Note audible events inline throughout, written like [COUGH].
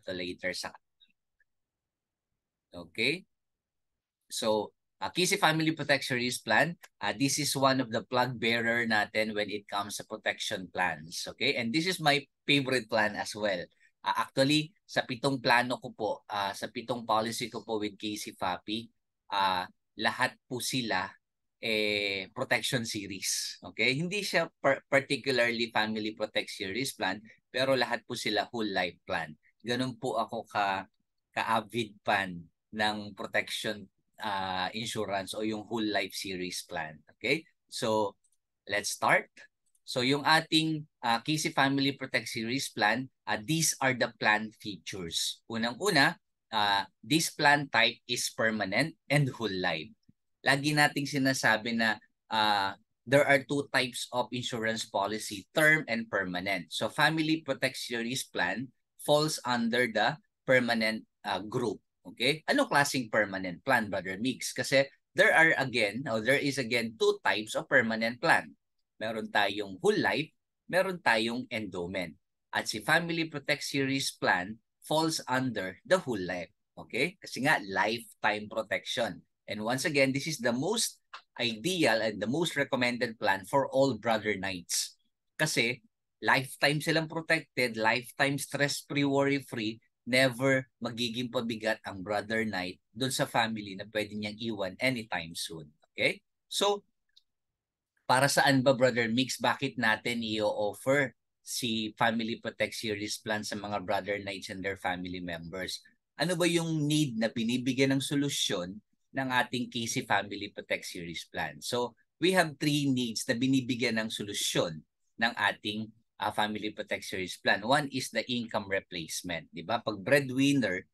to later sa Okay? So, uh, Kisi Family Protection Risk Plan, uh, this is one of the plug bearer natin when it comes to protection plans. Okay? And this is my favorite plan as well. Uh, actually, sa pitong plano ko po, uh, sa pitong policy ko po with Casey Fapi, uh, lahat po sila eh, protection series. Okay? Hindi siya par- particularly family protect series plan, pero lahat po sila whole life plan ganun po ako ka ka-avid fan ng protection uh, insurance o yung whole life series plan. Okay? So, let's start. So, yung ating uh, ah, Casey Family Protect Series plan, uh, these are the plan features. Unang-una, uh, this plan type is permanent and whole life. Lagi nating sinasabi na uh, there are two types of insurance policy, term and permanent. So, Family Protect Series plan, falls under the permanent uh, group. Okay? Ano klaseng permanent plan, Brother Mix? Kasi there are again, or there is again two types of permanent plan. Meron tayong whole life, meron tayong endowment. At si Family Protect Series plan falls under the whole life. Okay? Kasi nga, lifetime protection. And once again, this is the most ideal and the most recommended plan for all brother knights. Kasi lifetime silang protected, lifetime stress-free, worry-free, never magiging pabigat ang brother Knight doon sa family na pwede niyang iwan anytime soon. Okay? So, para saan ba brother Mix? Bakit natin i-offer si Family Protect Series Plan sa mga brother Knights and their family members? Ano ba yung need na binibigyan ng solusyon ng ating KC Family Protect Series Plan? So, we have three needs na binibigyan ng solusyon ng ating uh, Family Protect service Plan. One is the income replacement. Di ba? Pag breadwinner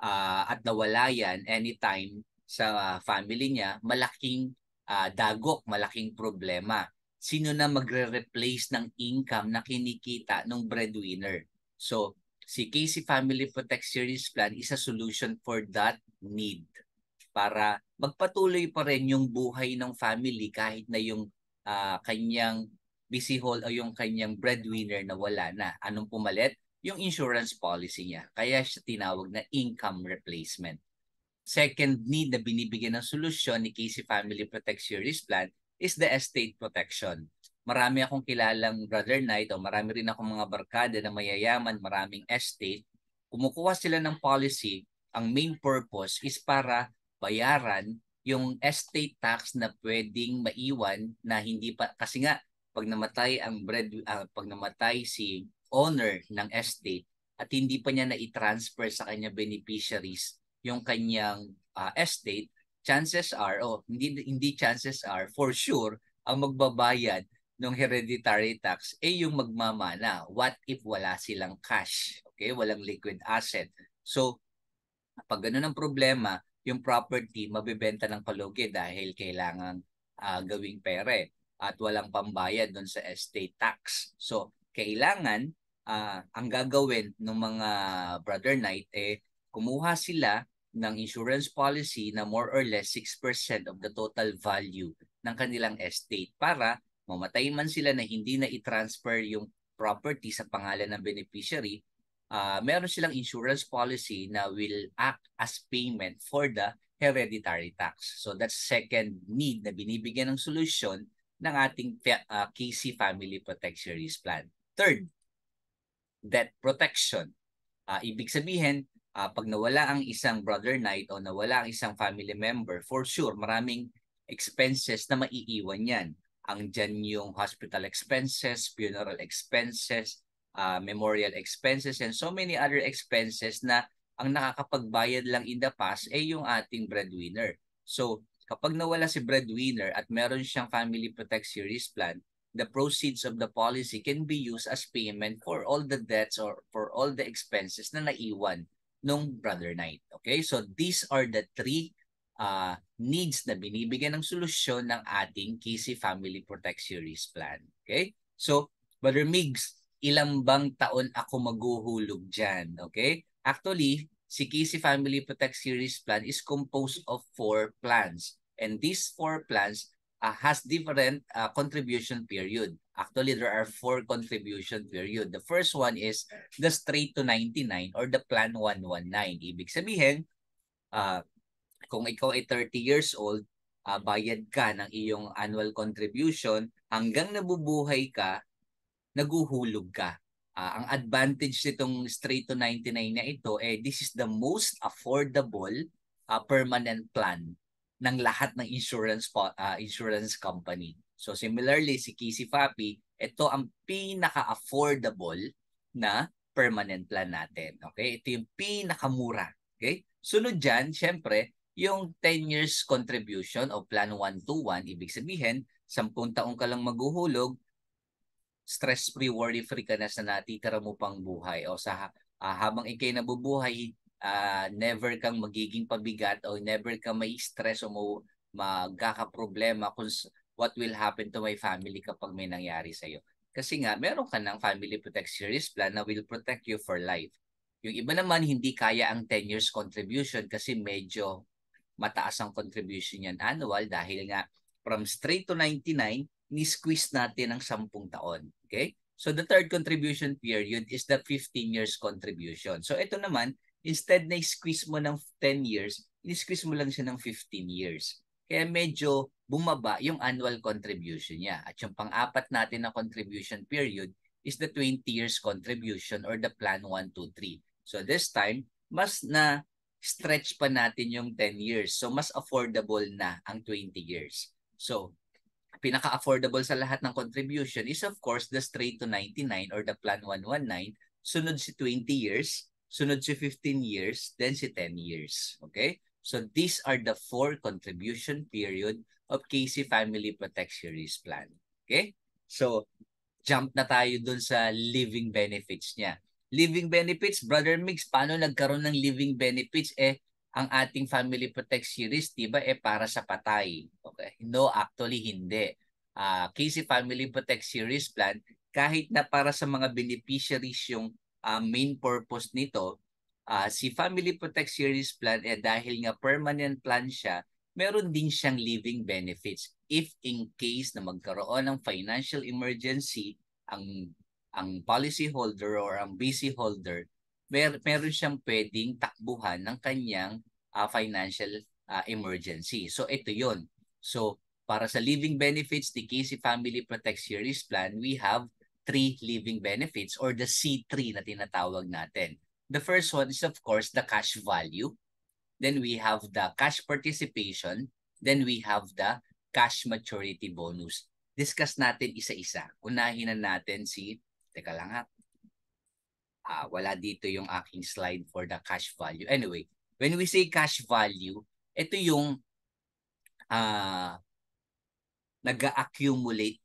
uh, at nawala yan anytime sa uh, family niya, malaking uh, ah, dagok, malaking problema. Sino na magre-replace ng income na kinikita ng breadwinner? So, si Casey Family Protect Series Plan is a solution for that need para magpatuloy pa rin yung buhay ng family kahit na yung uh, kanyang BC bisihol o yung kanyang breadwinner na wala na. Anong pumalit? Yung insurance policy niya. Kaya siya tinawag na income replacement. Second need na binibigyan ng solusyon ni Casey Family Protect Series Plan is the estate protection. Marami akong kilalang brother night o marami rin akong mga barkada na mayayaman, maraming estate. Kumukuha sila ng policy. Ang main purpose is para bayaran yung estate tax na pwedeng maiwan na hindi pa kasi nga pag namatay ang bread uh, pag namatay si owner ng estate at hindi pa niya na-transfer sa kanya beneficiaries yung kanyang uh, estate, chances are oh, hindi hindi chances are for sure ang magbabayad ng hereditary tax ay eh yung magmamana. What if wala silang cash? Okay, walang liquid asset. So, pag ganun ang problema, yung property mabebenta ng palugi dahil kailangan uh, ah, gawing pere at walang pambayad doon sa estate tax. So, kailangan uh, ang gagawin ng mga brother knight eh kumuha sila ng insurance policy na more or less 6% of the total value ng kanilang estate para mamatay man sila na hindi na i-transfer yung property sa pangalan ng beneficiary, uh, meron silang insurance policy na will act as payment for the hereditary tax. So that's second need na binibigyan ng solusyon ng ating uh, ah, KC Family Protection Risk Plan. Third, debt protection. Uh, ibig sabihin, uh, pag nawala ang isang brother knight o nawala ang isang family member, for sure, maraming expenses na maiiwan yan. Ang dyan yung hospital expenses, funeral expenses, uh, memorial expenses, and so many other expenses na ang nakakapagbayad lang in the past ay yung ating breadwinner. So, Kapag nawala si breadwinner at meron siyang family protect series plan, the proceeds of the policy can be used as payment for all the debts or for all the expenses na naiwan nung brother knight. Okay? So these are the three uh, needs na binibigyan ng solusyon ng ating KC Family Protect Series Plan. Okay? So, Brother Migs, ilang bang taon ako maguhulog dyan? Okay? Actually, si KC Family Protect Series Plan is composed of four plans. And these four plans uh, has different uh, contribution period. Actually, there are four contribution period. The first one is the straight to 99 or the plan 119. Ibig sabihin, uh, kung ikaw ay 30 years old, uh, bayad ka ng iyong annual contribution hanggang nabubuhay ka, naguhulog ka. Uh, ang advantage nitong straight to 99 na ito, eh, this is the most affordable uh, permanent plan ng lahat ng insurance po, uh, insurance company. So similarly si Kisi Fappy, ito ang pinaka-affordable na permanent plan natin. Okay? Ito yung pinakamura. Okay? Sunod diyan, syempre, yung 10 years contribution o plan 121, ibig sabihin, 10 taong ka lang maghuhulog, stress-free, worry-free ka na sa natitira mo pang buhay. O sa uh, habang ikay nabubuhay, uh, never kang magiging pabigat o never kang may stress o mo, magkakaproblema kung what will happen to my family kapag may nangyari sa'yo. Kasi nga, meron ka ng family protect series plan na will protect you for life. Yung iba naman, hindi kaya ang 10 years contribution kasi medyo mataas ang contribution niyan annual dahil nga from straight to 99, ni-squeeze natin ang 10 taon. Okay? So the third contribution period is the 15 years contribution. So ito naman, Instead na squeeze mo ng 10 years, in-squeeze mo lang siya ng 15 years. Kaya medyo bumaba yung annual contribution niya. At yung pang-apat natin na contribution period is the 20 years contribution or the plan 1, 2, 3. So this time, mas na stretch pa natin yung 10 years. So, mas affordable na ang 20 years. So, pinaka-affordable sa lahat ng contribution is of course the straight to 99 or the plan 119. Sunod si 20 years sunod si 15 years, then si 10 years. Okay? So these are the four contribution period of KC Family Protection Series Plan. Okay? So jump na tayo dun sa living benefits niya. Living benefits, Brother Mix, paano nagkaroon ng living benefits? Eh, ang ating Family Protect Series, di ba, eh para sa patay. Okay? No, actually hindi. Uh, ah, KC Family Protect Series Plan, kahit na para sa mga beneficiaries yung uh, main purpose nito, uh, si Family Protect Series Plan, eh, dahil nga permanent plan siya, meron din siyang living benefits. If in case na magkaroon ng financial emergency, ang ang policy holder or ang busy holder, mer meron siyang pwedeng takbuhan ng kanyang uh, financial uh, emergency. So ito yon. So para sa living benefits, the Casey Family Protect Series Plan, we have three living benefits or the C3 na tinatawag natin. The first one is of course the cash value. Then we have the cash participation. Then we have the cash maturity bonus. Discuss natin isa-isa. Unahin na natin si, teka lang ha, uh, wala dito yung aking slide for the cash value. Anyway, when we say cash value, ito yung uh, ah, nag-accumulate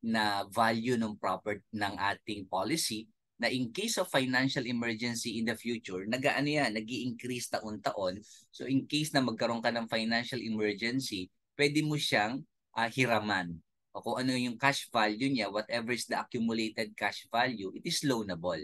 na value ng property ng ating policy na in case of financial emergency in the future, nagaano yan, nag increase taon-taon. So in case na magkaroon ka ng financial emergency, pwede mo siyang uh, hiraman. O kung ano yung cash value niya, whatever is the accumulated cash value, it is loanable.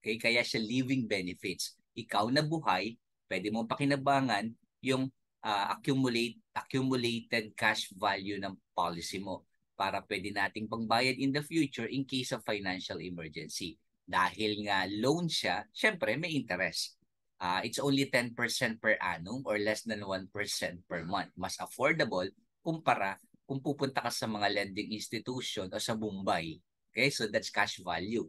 Okay? Kaya siya living benefits. Ikaw na buhay, pwede mo pakinabangan yung uh, accumulate, accumulated cash value ng policy mo para pwede nating pangbayad in the future in case of financial emergency. Dahil nga loan siya, syempre may interest. Uh, it's only 10% per annum or less than 1% per month. Mas affordable kumpara kung pupunta ka sa mga lending institution o sa Mumbai. Okay, so that's cash value.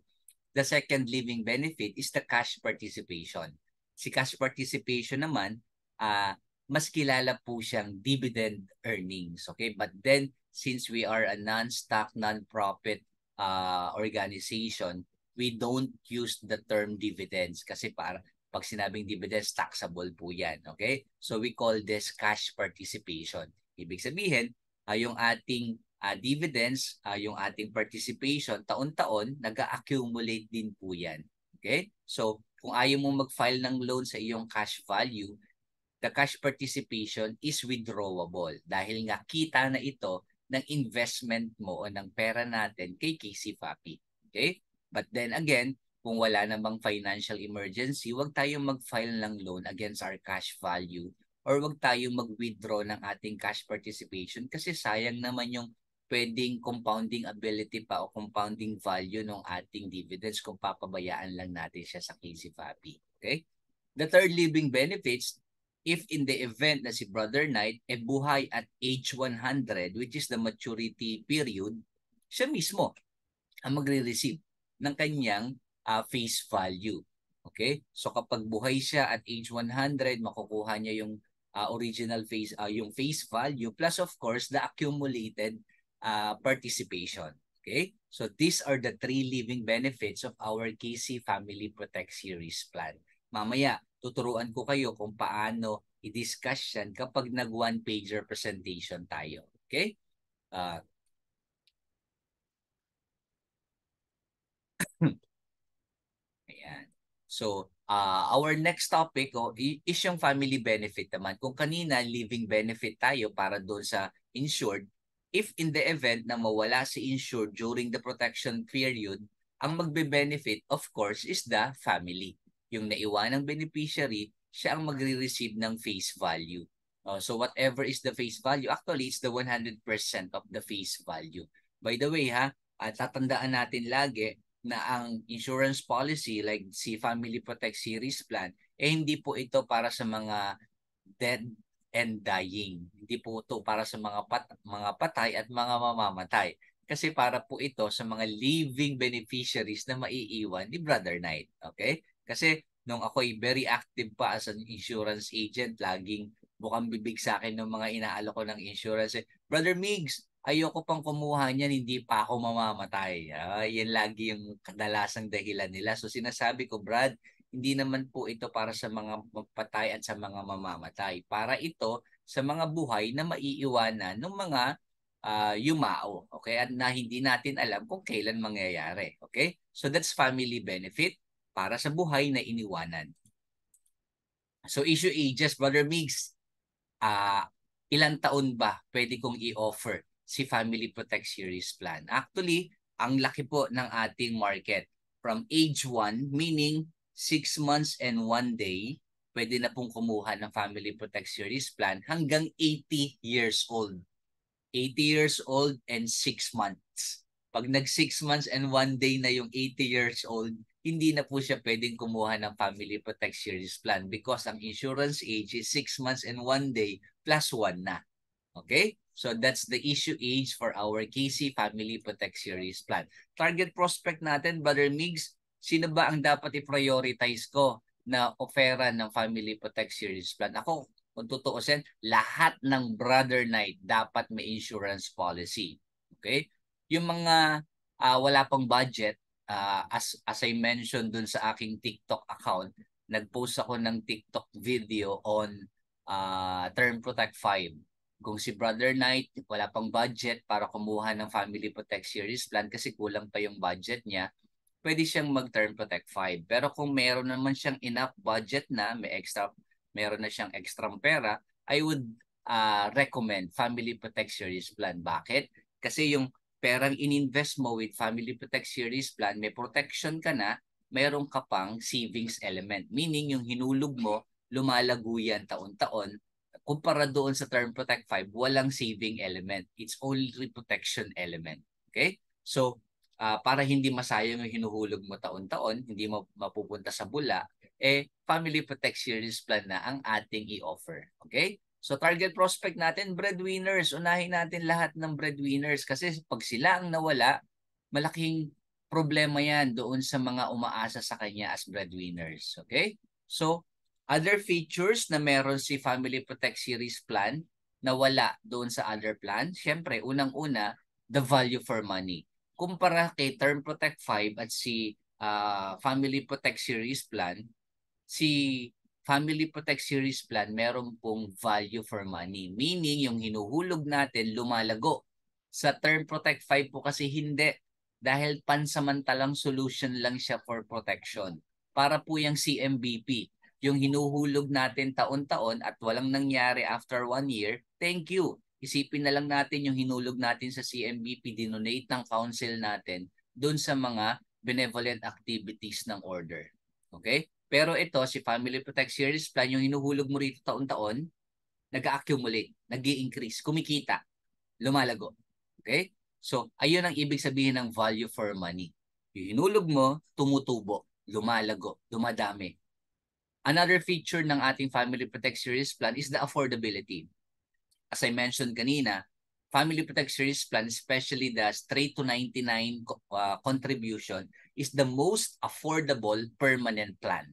The second living benefit is the cash participation. Si cash participation naman, uh, mas kilala po siyang dividend earnings. Okay, but then since we are a non-stock, non-profit uh, organization, we don't use the term dividends kasi para pag sinabing dividends, taxable po yan. Okay? So we call this cash participation. Ibig sabihin, uh, yung ating uh, dividends, uh, yung ating participation, taon-taon, nag-accumulate din po yan. Okay? So kung ayaw mo mag-file ng loan sa iyong cash value, the cash participation is withdrawable dahil nga kita na ito ng investment mo o ng pera natin kay Casey Fapi. Okay? But then again, kung wala namang financial emergency, huwag tayong mag-file ng loan against our cash value or huwag tayong mag-withdraw ng ating cash participation kasi sayang naman yung pwedeng compounding ability pa o compounding value ng ating dividends kung papabayaan lang natin siya sa Casey Fabi. Okay? The third living benefits, if in the event na si Brother Knight ay buhay at age 100 which is the maturity period, siya mismo ang magre-receive ng kanyang uh, face value. Okay? So kapag buhay siya at age 100, makukuha niya yung uh, original face uh, yung face value plus of course the accumulated uh, participation. Okay? So these are the three living benefits of our KC Family Protect Series plan. Mamaya, tuturuan ko kayo kung paano i-discuss yan kapag nag one pager presentation tayo. Okay? Uh, [CLEARS THROAT] ayan. So, uh, our next topic oh, is yung family benefit naman. Kung kanina living benefit tayo para doon sa insured, if in the event na mawala si insured during the protection period, ang magbe-benefit of course is the family yung naiwan ng beneficiary, siya ang magre-receive ng face value. Uh, so whatever is the face value, actually it's the 100% of the face value. By the way ha, at tatandaan natin lagi na ang insurance policy like si Family Protect Series Plan, eh hindi po ito para sa mga dead and dying. Hindi po ito para sa mga, pat mga patay at mga mamamatay. Kasi para po ito sa mga living beneficiaries na maiiwan ni Brother Knight. Okay? Kasi nung ako'y very active pa as an insurance agent, laging bukang bibig sa akin ng mga inaalok ko ng insurance. Brother Migs, ayoko pang kumuha niyan, hindi pa ako mamamatay. Uh, yan lagi yung kadalasang dahilan nila. So sinasabi ko, Brad, hindi naman po ito para sa mga patay at sa mga mamamatay. Para ito sa mga buhay na maiiwanan ng mga uh, yumao. Okay? At na hindi natin alam kung kailan mangyayari. Okay? So that's family benefit para sa buhay na iniwanan. So issue ages, Brother Migs, uh, ah, ilang taon ba pwede kong i-offer si Family Protect Series Plan? Actually, ang laki po ng ating market. From age 1, meaning 6 months and 1 day, pwede na pong kumuha ng Family Protect Series Plan hanggang 80 years old. 80 years old and 6 months pag nag 6 months and 1 day na yung 80 years old, hindi na po siya pwedeng kumuha ng Family Protect Series Plan because ang insurance age is 6 months and 1 day plus 1 na. Okay? So that's the issue age for our KC Family Protect Series Plan. Target prospect natin, Brother Migs, sino ba ang dapat i-prioritize ko na ofera ng Family Protect Series Plan? Ako, kung tutuusin, lahat ng Brother night dapat may insurance policy. Okay? yung mga uh, wala pang budget, uh, as, as I mentioned dun sa aking TikTok account, nagpost ako ng TikTok video on uh, Term Protect 5. Kung si Brother Knight wala pang budget para kumuha ng Family Protect Series Plan kasi kulang pa yung budget niya, pwede siyang mag-Term Protect 5. Pero kung meron naman siyang enough budget na, may extra, meron na siyang extra pera, I would uh, recommend Family Protect Series Plan. Bakit? Kasi yung perang ininvest mo with Family Protect Series Plan, may protection ka na, meron ka pang savings element. Meaning, yung hinulog mo, lumalago yan taon-taon. Kumpara doon sa Term Protect 5, walang saving element. It's only protection element. Okay? So, uh, para hindi masayang yung hinuhulog mo taon-taon, hindi mo mapupunta sa bula, eh, Family Protect Series Plan na ang ating i-offer. Okay? So target prospect natin, breadwinners. Unahin natin lahat ng breadwinners kasi pag sila ang nawala, malaking problema yan doon sa mga umaasa sa kanya as breadwinners. Okay? So, other features na meron si Family Protect Series Plan na wala doon sa other plan, syempre, unang-una, the value for money. Kumpara kay Term Protect 5 at si uh, Family Protect Series Plan, si Family Protect Series Plan, meron pong value for money. Meaning, yung hinuhulog natin lumalago. Sa Term Protect 5 po kasi hindi. Dahil pansamantalang solution lang siya for protection. Para po yung CMBP, yung hinuhulog natin taon-taon at walang nangyari after one year, thank you. Isipin na lang natin yung hinulog natin sa CMBP, dinonate ng council natin doon sa mga benevolent activities ng order. Okay? Pero ito, si Family Protect Series Plan, yung hinuhulog mo rito taon-taon, nag-accumulate, nag increase kumikita, lumalago. Okay? So, ayun ang ibig sabihin ng value for money. Yung hinulog mo, tumutubo, lumalago, dumadami. Another feature ng ating Family Protect Series Plan is the affordability. As I mentioned kanina, Family Protect Series Plan, especially the straight to 99 uh, contribution, is the most affordable permanent plan.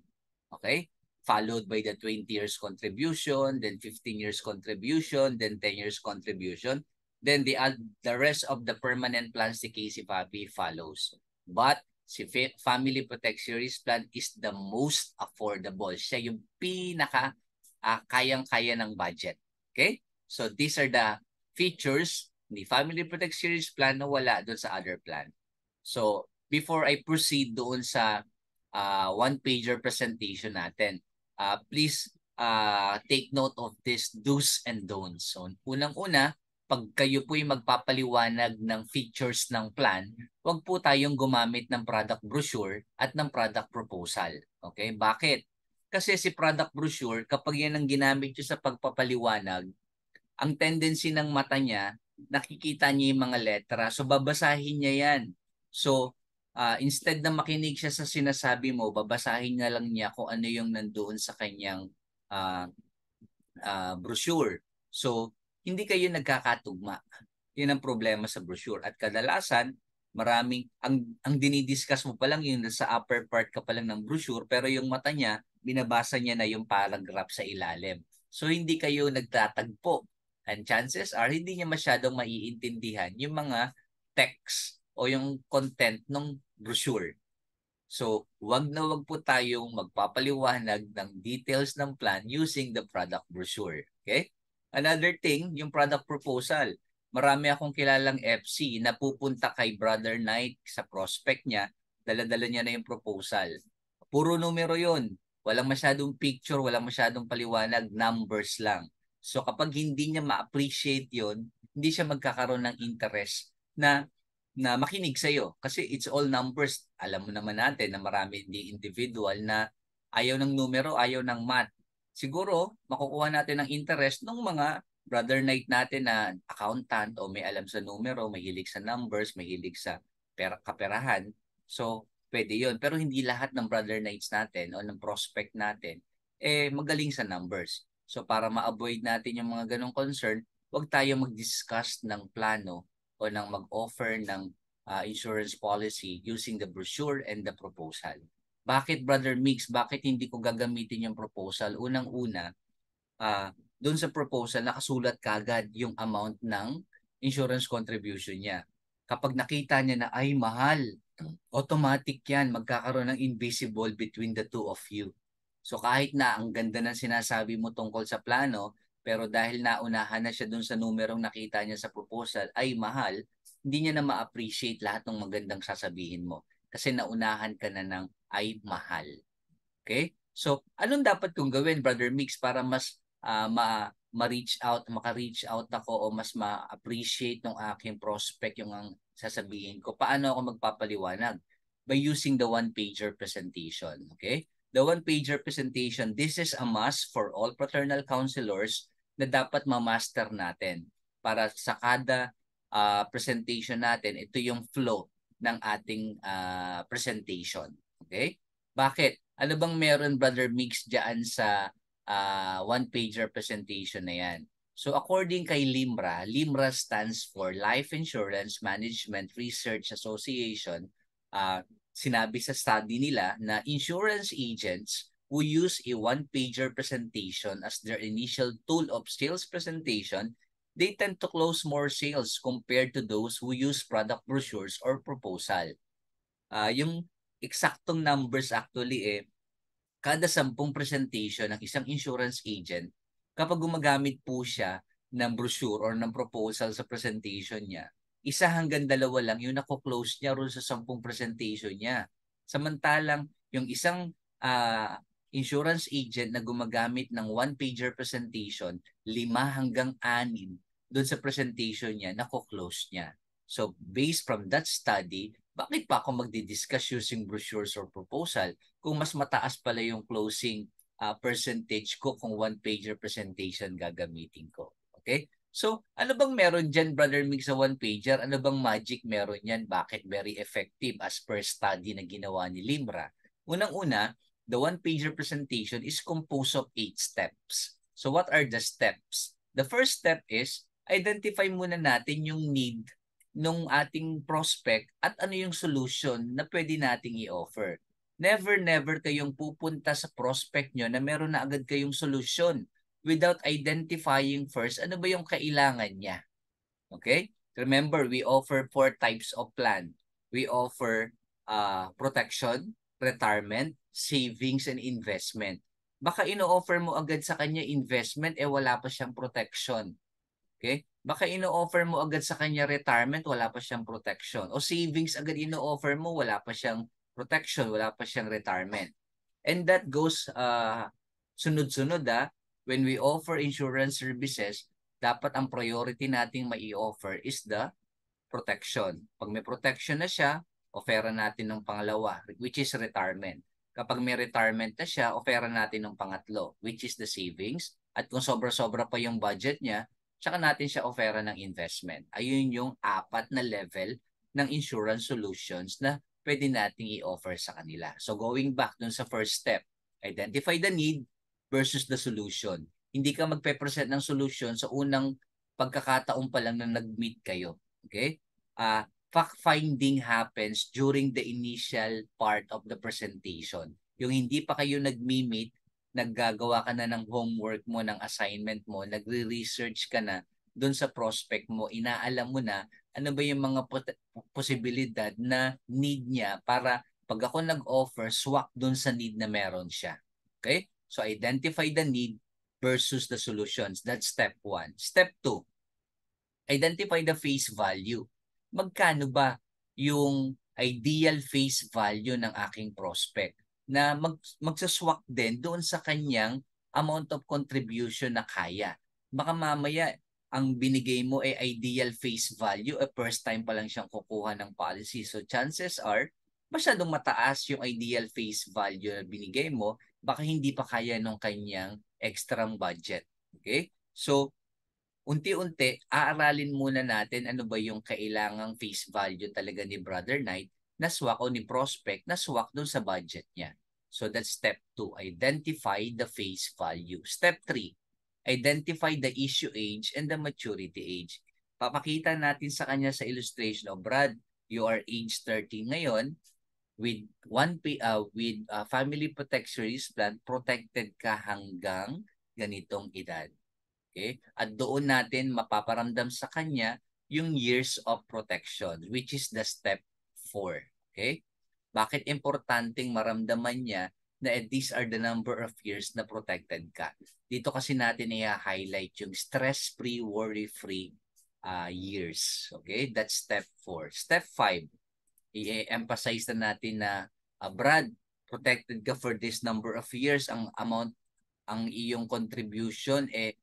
Okay? Followed by the 20 years contribution, then 15 years contribution, then 10 years contribution. Then the, the rest of the permanent plans si Casey Papi follows. But si Family Protect Series Plan is the most affordable. Siya yung pinaka uh, kayang-kaya ng budget. Okay? So these are the features ni Family Protect Series Plan na wala doon sa other plan. So before I proceed doon sa uh, one-pager presentation natin, uh, please uh, take note of this do's and don'ts. So, unang-una, pag kayo po'y magpapaliwanag ng features ng plan, wag po tayong gumamit ng product brochure at ng product proposal. Okay? Bakit? Kasi si product brochure, kapag yan ang ginamit nyo sa pagpapaliwanag, ang tendency ng mata niya, nakikita niya yung mga letra. So, babasahin niya yan. So, uh, instead na makinig siya sa sinasabi mo, babasahin na lang niya kung ano yung nandoon sa kanyang uh, uh, brochure. So, hindi kayo nagkakatugma. Yun ang problema sa brochure. At kadalasan, maraming, ang, ang dinidiscuss mo pa lang yun sa upper part ka pa lang ng brochure, pero yung mata niya, binabasa niya na yung paragraph sa ilalim. So, hindi kayo nagtatagpo. And chances are, hindi niya masyadong maiintindihan yung mga text o yung content ng brochure. So, wag na wag po tayong magpapaliwanag ng details ng plan using the product brochure. Okay? Another thing, yung product proposal. Marami akong kilalang FC na pupunta kay Brother Knight sa prospect niya. Daladala niya na yung proposal. Puro numero yon Walang masyadong picture, walang masyadong paliwanag, numbers lang. So kapag hindi niya ma-appreciate yon hindi siya magkakaroon ng interest na na makinig sa iyo kasi it's all numbers. Alam mo naman natin na marami hindi individual na ayaw ng numero, ayaw ng math. Siguro makukuha natin ang interest ng mga brother night natin na accountant o may alam sa numero, may hilig sa numbers, may hilig sa pera, kaperahan. So, pwede yon Pero hindi lahat ng brother knights natin o ng prospect natin eh magaling sa numbers. So, para ma-avoid natin yung mga ganong concern, wag tayo mag-discuss ng plano o ng mag-offer ng uh, insurance policy using the brochure and the proposal. Bakit Brother Mix, bakit hindi ko gagamitin yung proposal? Unang-una, uh, ah, doon sa proposal nakasulat kagad yung amount ng insurance contribution niya. Kapag nakita niya na ay mahal, automatic yan, magkakaroon ng invisible between the two of you. So kahit na ang ganda ng sinasabi mo tungkol sa plano, pero dahil naunahan na siya dun sa numerong nakita niya sa proposal ay mahal, hindi niya na ma-appreciate lahat ng magandang sasabihin mo kasi naunahan ka na ng ay mahal. Okay? So, anong dapat kong gawin, Brother Mix, para mas uh, ma ma-reach out, maka-reach out ako o mas ma-appreciate ng aking prospect yung ang sasabihin ko. Paano ako magpapaliwanag? By using the one-pager presentation. Okay? The one-pager presentation, this is a must for all fraternal counselors na dapat ma-master natin para sa kada uh, presentation natin, ito yung flow ng ating uh, presentation. Okay? Bakit? Ano bang meron, Brother Mix, dyan sa uh, one-pager presentation na yan? So according kay LIMRA, LIMRA stands for Life Insurance Management Research Association. Uh, sinabi sa study nila na insurance agents who use a one-pager presentation as their initial tool of sales presentation, they tend to close more sales compared to those who use product brochures or proposal. Uh, yung eksaktong numbers actually eh, kada sampung presentation ng isang insurance agent, kapag gumagamit po siya ng brochure or ng proposal sa presentation niya, isa hanggang dalawa lang yung nako-close niya roon sa sampung presentation niya. Samantalang yung isang uh, insurance agent na gumagamit ng one-pager presentation, lima hanggang anim doon sa presentation niya, nako-close niya. So based from that study, bakit pa ako magdi-discuss using brochures or proposal kung mas mataas pala yung closing uh, percentage ko kung one-pager presentation gagamitin ko? Okay? So, ano bang meron dyan, Brother Mig, sa one-pager? Ano bang magic meron yan? Bakit very effective as per study na ginawa ni Limra? Unang-una, the one-pager presentation is composed of eight steps. So what are the steps? The first step is identify muna natin yung need nung ating prospect at ano yung solution na pwede nating i-offer. Never, never kayong pupunta sa prospect nyo na meron na agad kayong solution without identifying first ano ba yung kailangan niya. Okay? Remember, we offer four types of plan. We offer uh, protection, retirement, savings and investment. Baka ino-offer mo agad sa kanya investment eh wala pa siyang protection. Okay? Baka ino-offer mo agad sa kanya retirement, wala pa siyang protection. O savings agad ino-offer mo, wala pa siyang protection, wala pa siyang retirement. And that goes uh, sunod-sunod ah. When we offer insurance services, dapat ang priority nating mai-offer is the protection. Pag may protection na siya, offera natin ng pangalawa, which is retirement kapag may retirement na siya, ofera natin ng pangatlo, which is the savings. At kung sobra-sobra pa yung budget niya, tsaka natin siya ofera ng investment. Ayun yung apat na level ng insurance solutions na pwede nating i-offer sa kanila. So going back dun sa first step, identify the need versus the solution. Hindi ka magpe-present ng solution sa unang pagkakataon pa lang na nag-meet kayo. Okay? Uh, fact-finding happens during the initial part of the presentation. Yung hindi pa kayo nag-meet, naggagawa ka na ng homework mo, ng assignment mo, nagre-research ka na doon sa prospect mo, inaalam mo na ano ba yung mga pot- posibilidad na need niya para pag ako nag-offer, swak doon sa need na meron siya. Okay? So identify the need versus the solutions. That's step one. Step two, identify the face value magkano ba yung ideal face value ng aking prospect na mag, magsaswak din doon sa kanyang amount of contribution na kaya. Baka mamaya ang binigay mo ay ideal face value, eh, first time pa lang siyang kukuha ng policy. So chances are, masyadong mataas yung ideal face value na binigay mo, baka hindi pa kaya ng kanyang extra budget. Okay? So, unti-unti aaralin muna natin ano ba yung kailangang face value talaga ni Brother Knight na swak o ni prospect na swak dun sa budget niya. So that's step 2, identify the face value. Step 3, identify the issue age and the maturity age. Papakita natin sa kanya sa illustration, oh, Brad, you are age 30 ngayon, with one uh, with uh, family protection plan, protected ka hanggang ganitong edad. Okay? At doon natin mapaparamdam sa kanya yung years of protection which is the step 4. Okay? Bakit importanteng maramdaman niya na eh, these are the number of years na protected ka. Dito kasi natin i-highlight yung stress-free, worry-free uh, years. Okay? That's step 4. Step 5, i-emphasize na natin na uh, Brad, protected ka for this number of years. Ang amount, ang iyong contribution eh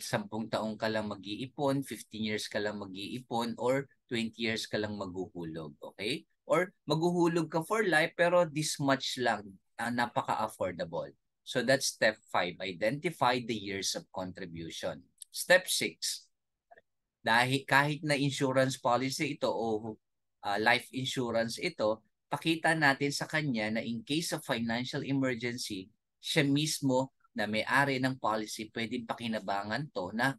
sampung taong ka lang mag-iipon, 15 years ka lang mag-iipon, or 20 years ka lang maghuhulog. Okay? Or maghuhulog ka for life pero this much lang, uh, napaka-affordable. So that's step 5. Identify the years of contribution. Step 6. Dahil kahit na insurance policy ito o uh, life insurance ito, pakita natin sa kanya na in case of financial emergency, siya mismo na may-ari ng policy pwedeng pakinabangan to na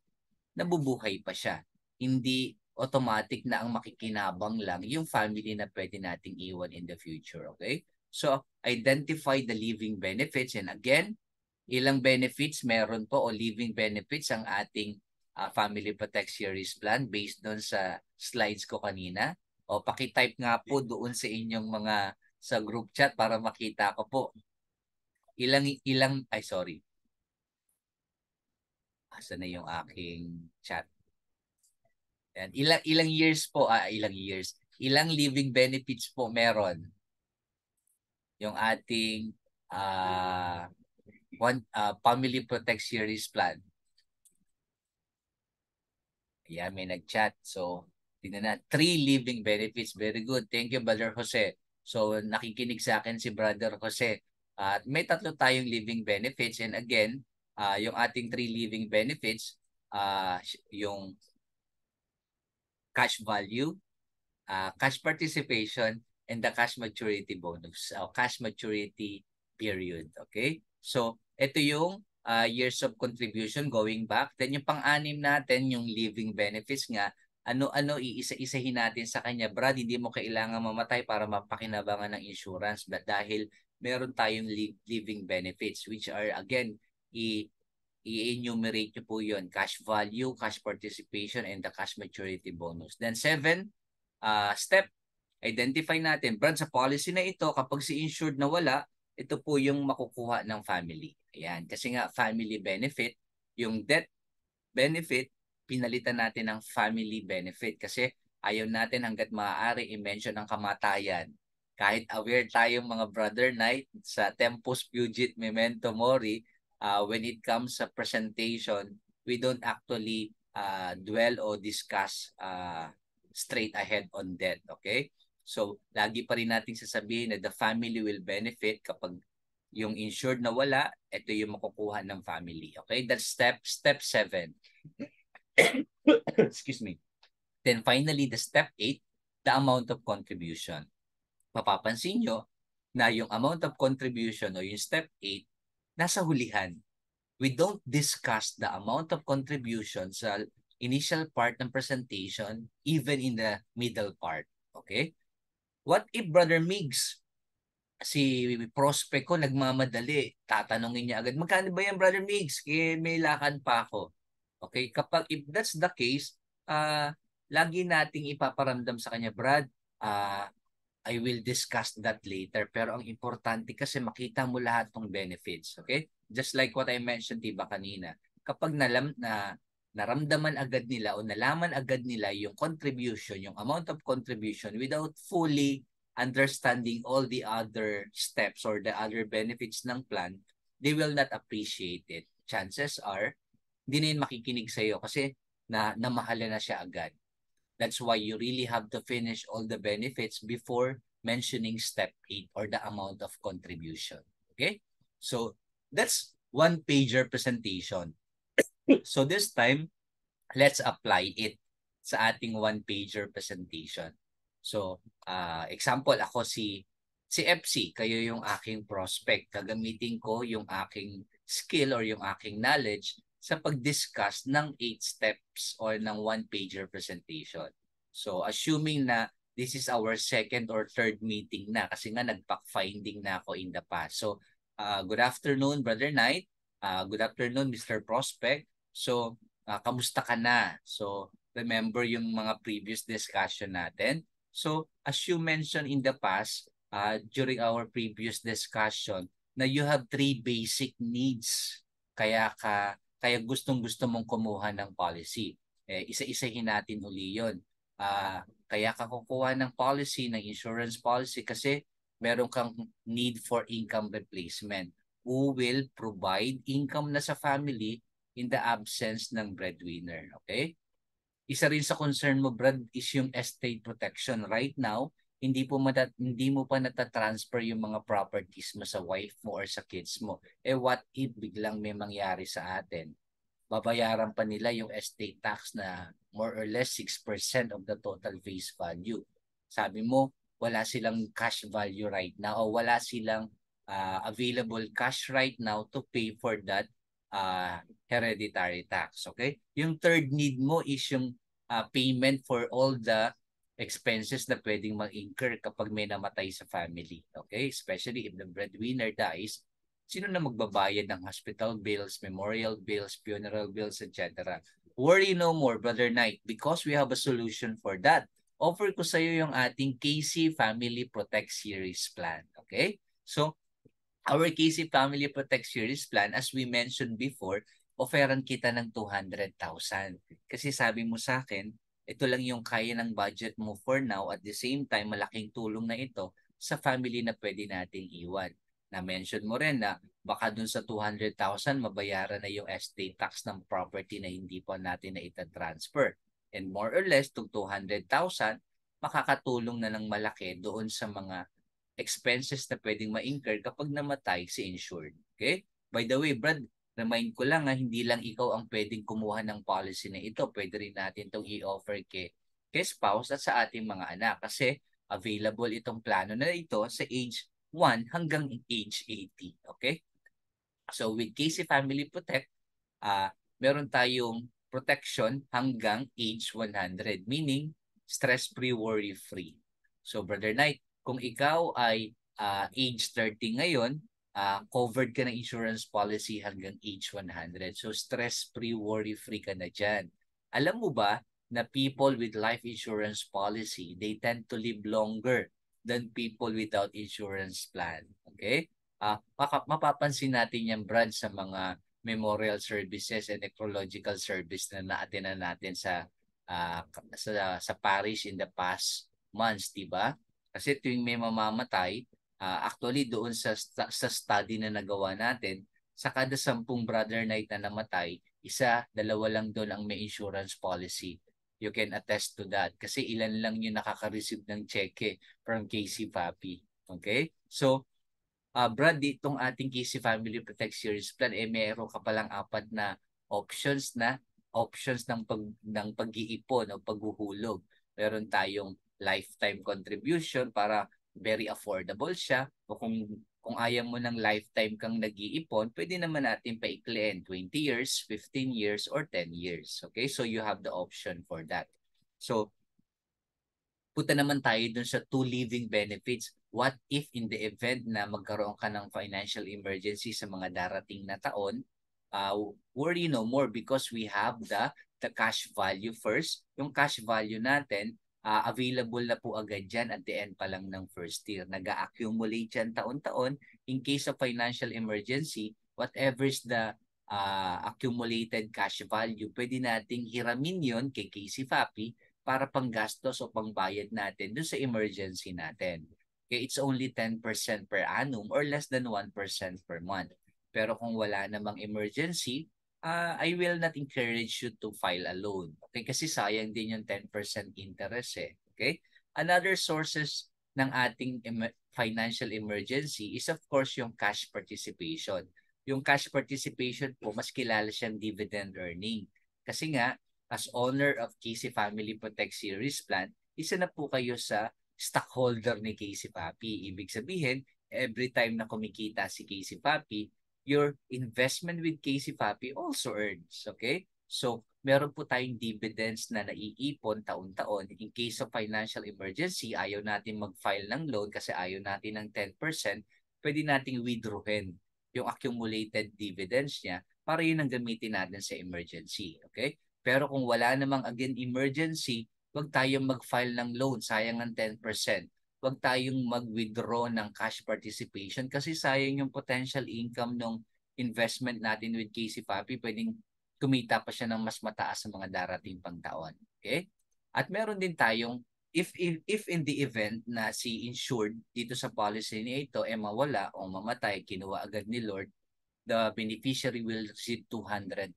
nabubuhay pa siya. Hindi automatic na ang makikinabang lang yung family na pwede nating iwan in the future. Okay? So, identify the living benefits. And again, ilang benefits meron po o living benefits ang ating uh, Family Protect Series Plan based doon sa slides ko kanina. O pakitype nga po doon sa inyong mga sa group chat para makita ko po ilang ilang ay sorry. Asa na yung aking chat? Yan. Ilang ilang years po ah ilang years. Ilang living benefits po meron yung ating uh, one uh, family protect series plan. Ayan, may nag-chat. So, tingnan na. Three living benefits. Very good. Thank you, Brother Jose. So, nakikinig sa akin si Brother Jose. At uh, may tatlo tayong living benefits and again, uh, yung ating three living benefits, uh, yung cash value, uh, cash participation, and the cash maturity bonus o uh, cash maturity period. Okay? So, ito yung uh, years of contribution going back. Then yung pang-anim natin, yung living benefits nga, ano-ano iisa-isahin natin sa kanya. Brad, hindi mo kailangan mamatay para mapakinabangan ng insurance. But dahil meron tayong living benefits which are again i- i-enumerate nyo po yon cash value, cash participation, and the cash maturity bonus. Then seven, uh, step, identify natin. Brand, sa policy na ito, kapag si insured na wala, ito po yung makukuha ng family. Ayan, kasi nga family benefit, yung death benefit, pinalitan natin ng family benefit kasi ayaw natin hanggat maaari i-mention ang kamatayan kahit aware tayong mga brother night sa Tempus Fugit Memento Mori, uh, when it comes sa presentation, we don't actually uh, dwell or discuss uh, straight ahead on death. Okay? So, lagi pa rin nating sasabihin na the family will benefit kapag yung insured na wala, ito yung makukuha ng family. Okay? That's step step 7. [COUGHS] Excuse me. Then finally, the step 8, the amount of contribution mapapansin nyo na yung amount of contribution o yung step 8, nasa hulihan. We don't discuss the amount of contribution sa initial part ng presentation, even in the middle part. Okay? What if Brother Migs, si prospect ko nagmamadali, tatanungin niya agad, magkano ba yan Brother Migs? Kaya eh, may lakan pa ako. Okay? Kapag if that's the case, uh, lagi nating ipaparamdam sa kanya, Brad, uh, I will discuss that later. Pero ang importante kasi makita mo lahat ng benefits. Okay? Just like what I mentioned, diba, kanina. Kapag nalam, na, naramdaman agad nila o nalaman agad nila yung contribution, yung amount of contribution without fully understanding all the other steps or the other benefits ng plan, they will not appreciate it. Chances are, hindi na yun makikinig sa'yo kasi na namahala na siya agad. That's why you really have to finish all the benefits before mentioning step 8 or the amount of contribution. Okay? So that's one pager presentation. [COUGHS] so this time, let's apply it sa ating one pager presentation. So uh, example, ako si si FC, kayo yung aking prospect. Gagamitin ko yung aking skill or yung aking knowledge sa pag-discuss ng 8 steps or ng one-pager presentation. So assuming na this is our second or third meeting na kasi nga nagpack-finding na ako in the past. So uh, good afternoon, Brother Knight. Uh, good afternoon, Mr. Prospect. So uh, kamusta ka na? So remember yung mga previous discussion natin. So as you mentioned in the past, uh, during our previous discussion, na you have three basic needs. Kaya ka kaya gustong-gusto mong kumuha ng policy. Eh, isa-isahin natin uli yon. Uh, ah, kaya ka kukuha ng policy, ng insurance policy kasi meron kang need for income replacement who will provide income na sa family in the absence ng breadwinner. Okay? Isa rin sa concern mo, Brad, is yung estate protection. Right now, hindi po mata, hindi mo pa natatransfer yung mga properties mo sa wife mo or sa kids mo. Eh what if biglang may mangyari sa atin? Babayaran pa nila yung estate tax na more or less 6% of the total face value. Sabi mo, wala silang cash value right now o wala silang uh, available cash right now to pay for that uh, hereditary tax. Okay? Yung third need mo is yung uh, payment for all the expenses na pwedeng mag-incur kapag may namatay sa family. Okay? Especially if the breadwinner dies, sino na magbabayad ng hospital bills, memorial bills, funeral bills, etc. Worry no more, Brother Knight, because we have a solution for that. Offer ko sa iyo yung ating KC Family Protect Series plan. Okay? So, our KC Family Protect Series plan, as we mentioned before, offeran kita ng 200,000. Kasi sabi mo sa akin, ito lang yung kaya ng budget mo for now at the same time malaking tulong na ito sa family na pwede nating iwan. Na-mention mo rin na baka dun sa 200,000 mabayaran na yung estate tax ng property na hindi pa natin na itatransfer. And more or less, tong 200,000, makakatulong na ng malaki doon sa mga expenses na pwedeng ma-incur kapag namatay si insured. Okay? By the way, Brad, remind ko lang ha, ah, hindi lang ikaw ang pwedeng kumuha ng policy na ito. Pwede rin natin itong i-offer kay, kay spouse at sa ating mga anak kasi available itong plano na ito sa age 1 hanggang age 80. Okay? So with KC Family Protect, uh, meron tayong protection hanggang age 100. Meaning, stress-free, worry-free. So Brother Knight, kung ikaw ay uh, age 30 ngayon, uh, covered ka ng insurance policy hanggang age 100. So stress-free, worry-free ka na dyan. Alam mo ba na people with life insurance policy, they tend to live longer than people without insurance plan. Okay? Uh, mapapansin natin yung brand sa mga memorial services and necrological service na naatinan natin sa uh, sa sa parish in the past months, 'di ba? Kasi tuwing may mamamatay, Uh, actually, doon sa, sa study na nagawa natin, sa kada sampung brother night na namatay, isa, dalawa lang doon ang may insurance policy. You can attest to that. Kasi ilan lang yung nakaka-receive ng cheque from KC Papi. Okay? So, uh, Brad, itong ating KC Family Protect Series Plan, eh, meron ka palang apat na options na options ng pag ng pag-iipon o paghuhulog. Meron tayong lifetime contribution para very affordable siya o kung kung ayaw mo ng lifetime kang nag-iipon, pwede naman natin paikliin 20 years, 15 years, or 10 years. Okay? So you have the option for that. So, puta naman tayo dun sa two living benefits. What if in the event na magkaroon ka ng financial emergency sa mga darating na taon, uh, worry no more because we have the the cash value first. Yung cash value natin, uh, available na po agad dyan at the end pa lang ng first year. nag accumulate dyan taon-taon in case of financial emergency, whatever is the uh, accumulated cash value, pwede nating hiramin yon kay Casey Fapi para panggastos o pangbayad natin doon sa emergency natin. Okay, it's only 10% per annum or less than 1% per month. Pero kung wala namang emergency, uh, I will not encourage you to file a loan. Okay? Kasi sayang din yung 10% interest eh. Okay? Another sources ng ating em- financial emergency is of course yung cash participation. Yung cash participation po, mas kilala siyang dividend earning. Kasi nga, as owner of Casey Family Protect Series Plan, isa na po kayo sa stockholder ni Casey Papi. Ibig sabihin, every time na kumikita si Casey Papi, your investment with Casey Papi also earns. Okay? So, meron po tayong dividends na naiipon taon-taon. In case of financial emergency, ayaw natin mag-file ng loan kasi ayaw natin ng 10%, pwede nating withdrawin yung accumulated dividends niya para yun ang gamitin natin sa emergency. Okay? Pero kung wala namang again emergency, wag tayong mag-file ng loan, sayang ang 10% wag tayong mag-withdraw ng cash participation kasi sayang yung potential income ng investment natin with Casey Papi. Pwedeng kumita pa siya ng mas mataas sa mga darating pang taon. Okay? At meron din tayong if, if, if in the event na si insured dito sa policy niya ito ay eh, mawala o mamatay, kinuha agad ni Lord, the beneficiary will receive 200,000.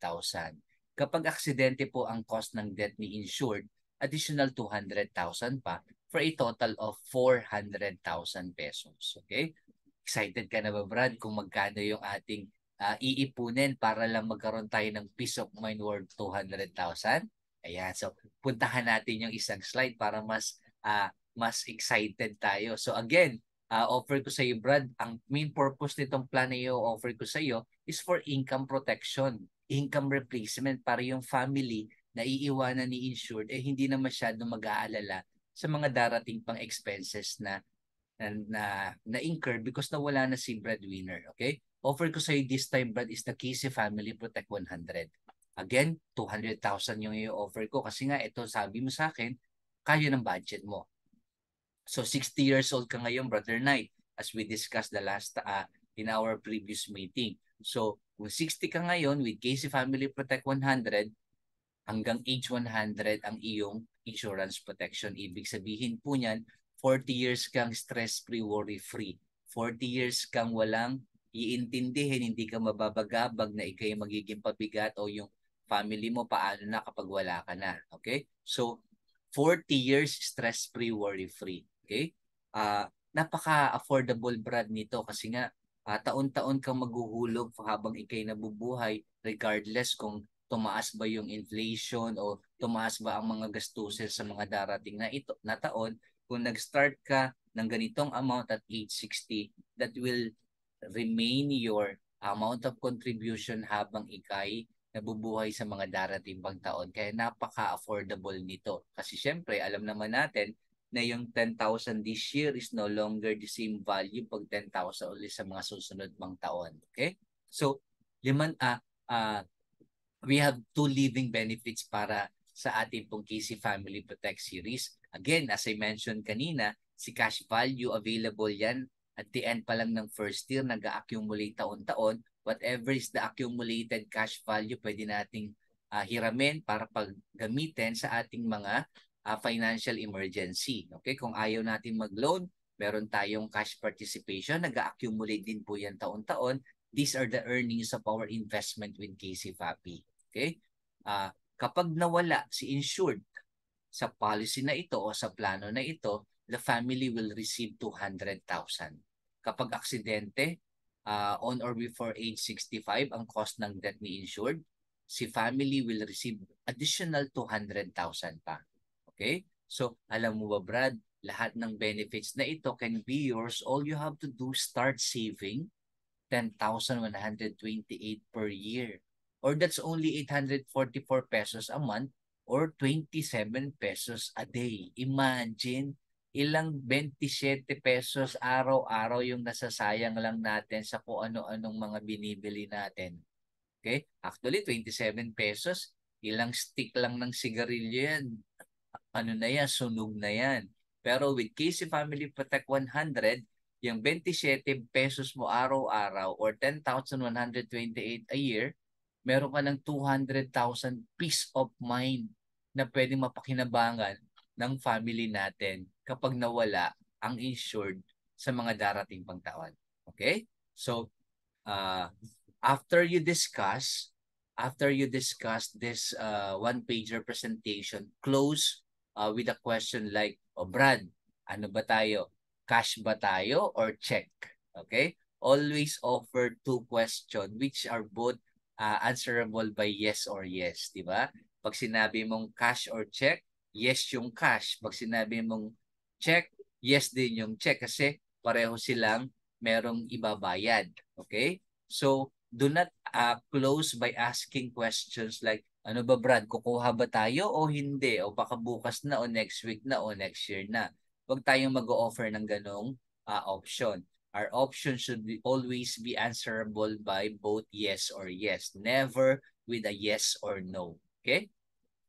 Kapag aksidente po ang cost ng death ni insured, additional 200,000 pa for a total of 400,000 pesos. Okay? Excited ka na ba Brad kung magkano yung ating uh, iipunin para lang magkaroon tayo ng peace of mind worth 200,000? Ayan, so puntahan natin yung isang slide para mas uh, mas excited tayo. So again, uh, offer ko sa iyo Brad, ang main purpose nitong plan na offer ko sa iyo is for income protection, income replacement para yung family na iiwanan ni insured eh hindi na masyadong mag-aalala sa mga darating pang expenses na na, na, na incur because nawala na si breadwinner. Okay? Offer ko sa iyo this time, Brad, is the Casey Family Protect 100. Again, 200,000 yung i-offer ko kasi nga ito sabi mo sa akin, kaya ng budget mo. So 60 years old ka ngayon, Brother Knight, as we discussed the last uh, in our previous meeting. So kung 60 ka ngayon with Casey Family Protect 100, hanggang age 100 ang iyong insurance protection. Ibig sabihin po niyan, 40 years kang stress-free, worry-free. 40 years kang walang iintindihin, hindi ka mababagabag na ikay magiging pabigat o yung family mo paano na kapag wala ka na. Okay? So, 40 years stress-free, worry-free. Okay? Uh, napaka-affordable brand nito kasi nga uh, taon-taon kang maghuhulog habang ikay nabubuhay regardless kung tumaas ba yung inflation o tumaas ba ang mga gastusin sa mga darating na ito na taon kung nag-start ka ng ganitong amount at age 60 that will remain your amount of contribution habang ikay nabubuhay sa mga darating pang taon. Kaya napaka-affordable nito. Kasi syempre, alam naman natin na yung 10,000 this year is no longer the same value pag 10,000 ulit sa mga susunod pang taon. Okay? So, liman, ah, uh, ah, uh, we have two living benefits para sa ating pong KC Family Protect series. Again, as I mentioned kanina, si cash value available yan at the end pa lang ng first year, nag-accumulate taon-taon. Whatever is the accumulated cash value, pwede nating uh, hiramin para paggamitin sa ating mga uh, financial emergency. Okay, kung ayaw natin mag-loan, meron tayong cash participation, nag-accumulate din po yan taon-taon. These are the earnings of our investment with KC Fabi. Okay? Uh, kapag nawala si insured sa policy na ito o sa plano na ito, the family will receive 200,000. Kapag aksidente, uh, on or before age 65, ang cost ng death ni insured, si family will receive additional 200,000 pa. Okay? So, alam mo ba Brad, lahat ng benefits na ito can be yours. All you have to do, start saving 10,128 per year or that's only 844 pesos a month or 27 pesos a day. Imagine, ilang 27 pesos araw-araw yung nasasayang lang natin sa kung ano-anong mga binibili natin. Okay? Actually, 27 pesos, ilang stick lang ng sigarilyo yan. Ano na yan? Sunog na yan. Pero with KC Family Protect 100, yung 27 pesos mo araw-araw or 10,128 a year, meron ka ng 200,000 peace of mind na pwedeng mapakinabangan ng family natin kapag nawala ang insured sa mga darating pang taon. Okay? So, uh, after you discuss, after you discuss this uh, one-pager presentation, close uh, with a question like, oh Brad, ano ba tayo? Cash ba tayo or check? Okay? Always offer two questions which are both uh, answerable by yes or yes, di ba? Pag sinabi mong cash or check, yes yung cash. Pag sinabi mong check, yes din yung check kasi pareho silang merong ibabayad. Okay? So, do not uh, close by asking questions like, ano ba Brad, kukuha ba tayo o hindi? O baka bukas na o next week na o next year na. Huwag tayong mag-offer ng ganong uh, option. Our options should be always be answerable by both yes or yes. Never with a yes or no. Okay?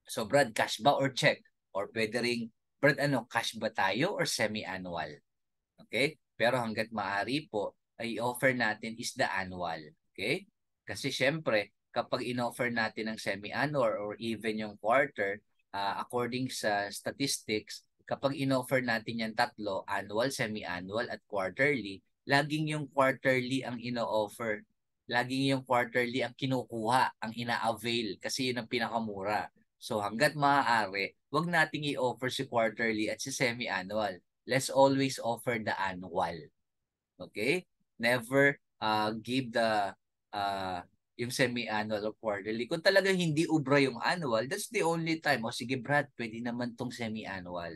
So, Brad, cash ba or check? Or pwede rin, Brad, ano, cash ba tayo or semi-annual? Okay? Pero hanggat maaari po, ay offer natin is the annual. Okay? Kasi syempre, kapag in-offer natin ang semi-annual or even yung quarter, uh, according sa statistics, kapag inoffer natin yan tatlo, annual, semi-annual, at quarterly, laging yung quarterly ang ino-offer. Laging yung quarterly ang kinukuha, ang ina-avail kasi yun ang pinakamura. So hanggat maaari, wag nating i-offer si quarterly at si semi-annual. Let's always offer the annual. Okay? Never uh, give the uh, yung semi-annual or quarterly. Kung talaga hindi ubra yung annual, that's the only time. O sige Brad, pwede naman tong semi-annual.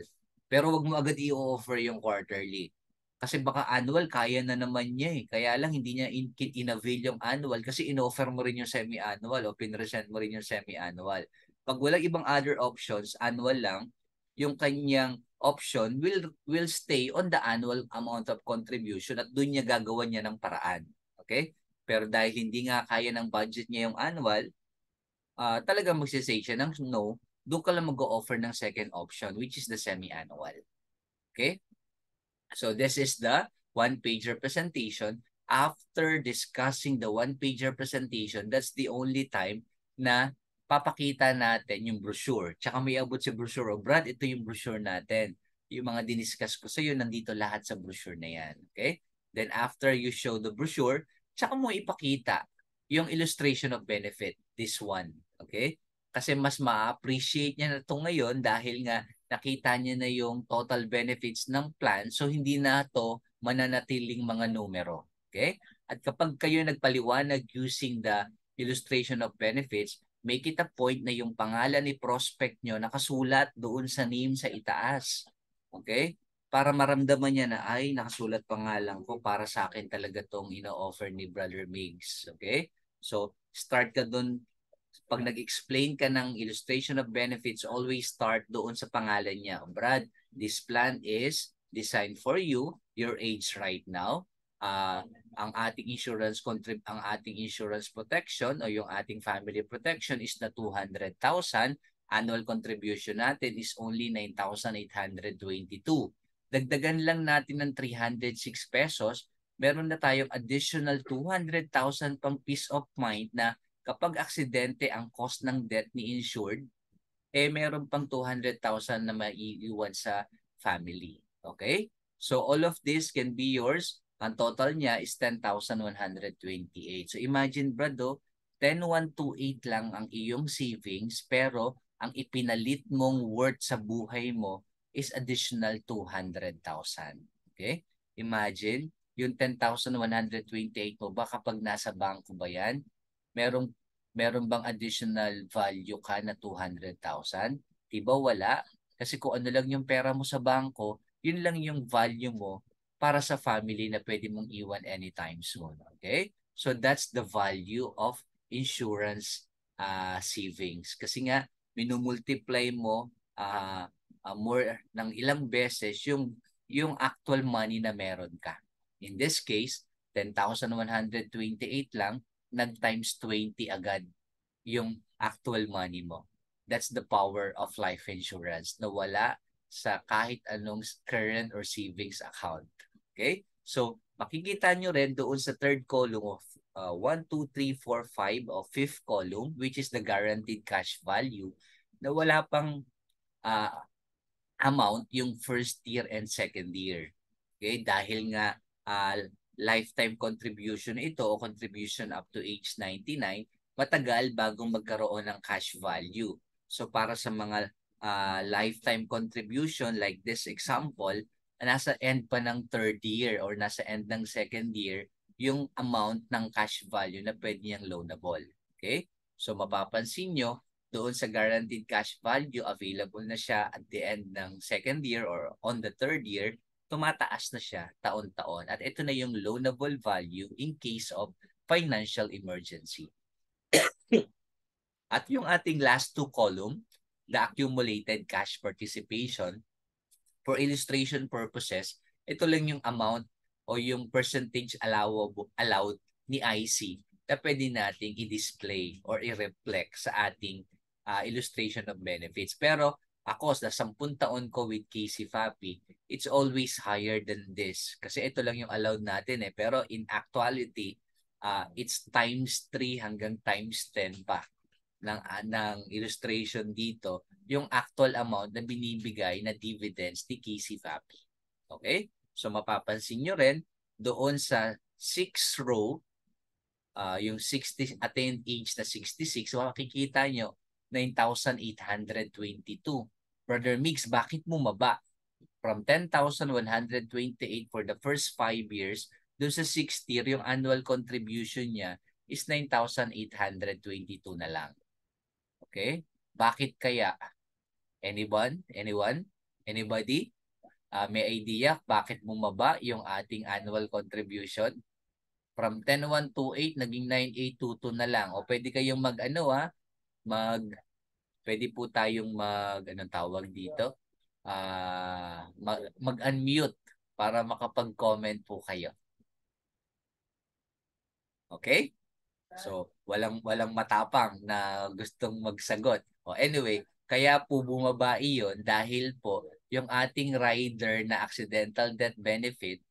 Pero wag mo agad i-offer yung quarterly. Kasi baka annual, kaya na naman niya eh. Kaya lang hindi niya in- in yung annual kasi in-offer mo rin yung semi-annual o pinresent mo rin yung semi-annual. Pag walang ibang other options, annual lang, yung kanyang option will will stay on the annual amount of contribution at doon niya gagawa niya ng paraan. Okay? Pero dahil hindi nga kaya ng budget niya yung annual, uh, talagang magsisay siya ng no doon ka lang mag-offer ng second option which is the semi-annual. Okay? So this is the one-pager presentation. After discussing the one-pager presentation, that's the only time na papakita natin yung brochure. Tsaka may abot si brochure. O oh, Brad, ito yung brochure natin. Yung mga diniscuss ko sa'yo, nandito lahat sa brochure na yan. Okay? Then after you show the brochure, tsaka mo ipakita yung illustration of benefit, this one. Okay? kasi mas ma-appreciate niya na ito ngayon dahil nga nakita niya na yung total benefits ng plan so hindi na to mananatiling mga numero. Okay? At kapag kayo nagpaliwanag using the illustration of benefits, make it a point na yung pangalan ni prospect nyo nakasulat doon sa name sa itaas. Okay? Para maramdaman niya na, ay, nakasulat pangalan ko para sa akin talaga tong ino-offer ni Brother Migs. Okay? So, start ka doon pag nag-explain ka ng illustration of benefits, always start doon sa pangalan niya. Brad, this plan is designed for you, your age right now. Uh, ang ating insurance contrib ang ating insurance protection o yung ating family protection is na 200,000 annual contribution natin is only 9,822 dagdagan lang natin ng 306 pesos meron na tayong additional 200,000 pang peace of mind na kapag aksidente ang cost ng death ni insured, eh meron pang 200,000 na maiiwan sa family. Okay? So all of this can be yours. Ang total niya is 10,128. So imagine Brad, oh, 10,128 lang ang iyong savings pero ang ipinalit mong worth sa buhay mo is additional 200,000. Okay? Imagine, yung 10,128 mo, baka pag nasa bangko ba yan, merong meron bang additional value ka na 200,000? Diba wala? Kasi kung ano lang yung pera mo sa bangko, yun lang yung value mo para sa family na pwede mong iwan anytime soon. Okay? So that's the value of insurance uh, savings. Kasi nga, minumultiply mo uh, uh, more ng ilang beses yung yung actual money na meron ka. In this case, 10,128 lang nag-times 20 agad yung actual money mo. That's the power of life insurance na wala sa kahit anong current or savings account. Okay? So, makikita nyo rin doon sa third column of uh, 1, 2, 3, 4, 5 o fifth column which is the guaranteed cash value na wala pang uh, amount yung first year and second year. Okay? Dahil nga uh, lifetime contribution ito o contribution up to age 99, matagal bago magkaroon ng cash value. So para sa mga uh, lifetime contribution like this example, nasa end pa ng third year or nasa end ng second year yung amount ng cash value na pwede niyang loanable. Okay? So mapapansin nyo, doon sa guaranteed cash value, available na siya at the end ng second year or on the third year tumataas na siya taon-taon. At ito na yung loanable value in case of financial emergency. At yung ating last two column, the accumulated cash participation, for illustration purposes, ito lang yung amount o yung percentage allowable, allowed ni IC na pwede nating i-display or i-reflect sa ating uh, illustration of benefits. Pero ako sa sampun taon ko with Casey Fapi, it's always higher than this. Kasi ito lang yung allowed natin eh. Pero in actuality, uh, it's times 3 hanggang times 10 pa ng, uh, ng illustration dito yung actual amount na binibigay na dividends ni Casey Fapi. Okay? So mapapansin nyo rin, doon sa 6th row, uh, yung 60, attained age na 66, so makikita nyo, 9,822. Brother Mix, bakit mo mumaba from 10,128 for the first 5 years doon sa 6 tier, yung annual contribution niya is 9,822 na lang. Okay? Bakit kaya? Anyone? Anyone? Anybody? Uh, may idea bakit bumaba yung ating annual contribution? From 10,128 naging 9,822 na lang. O pwede kayong mag-ano ha, ah, mag pwede po tayong mag anong tawag dito? Uh, mag, mag-unmute para makapag-comment po kayo. Okay? So, walang walang matapang na gustong magsagot. O anyway, kaya po bumaba iyon dahil po yung ating rider na accidental death benefit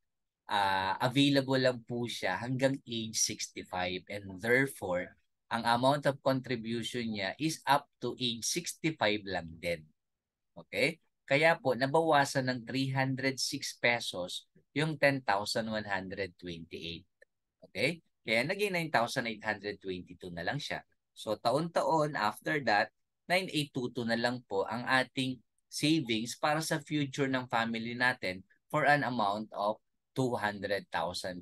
uh, available lang po siya hanggang age 65 and therefore ang amount of contribution niya is up to age 65 lang din. Okay? Kaya po, nabawasan ng 306 pesos yung 10,128. Okay? Kaya naging 9,822 na lang siya. So, taon-taon after that, 9,822 na lang po ang ating savings para sa future ng family natin for an amount of 200,000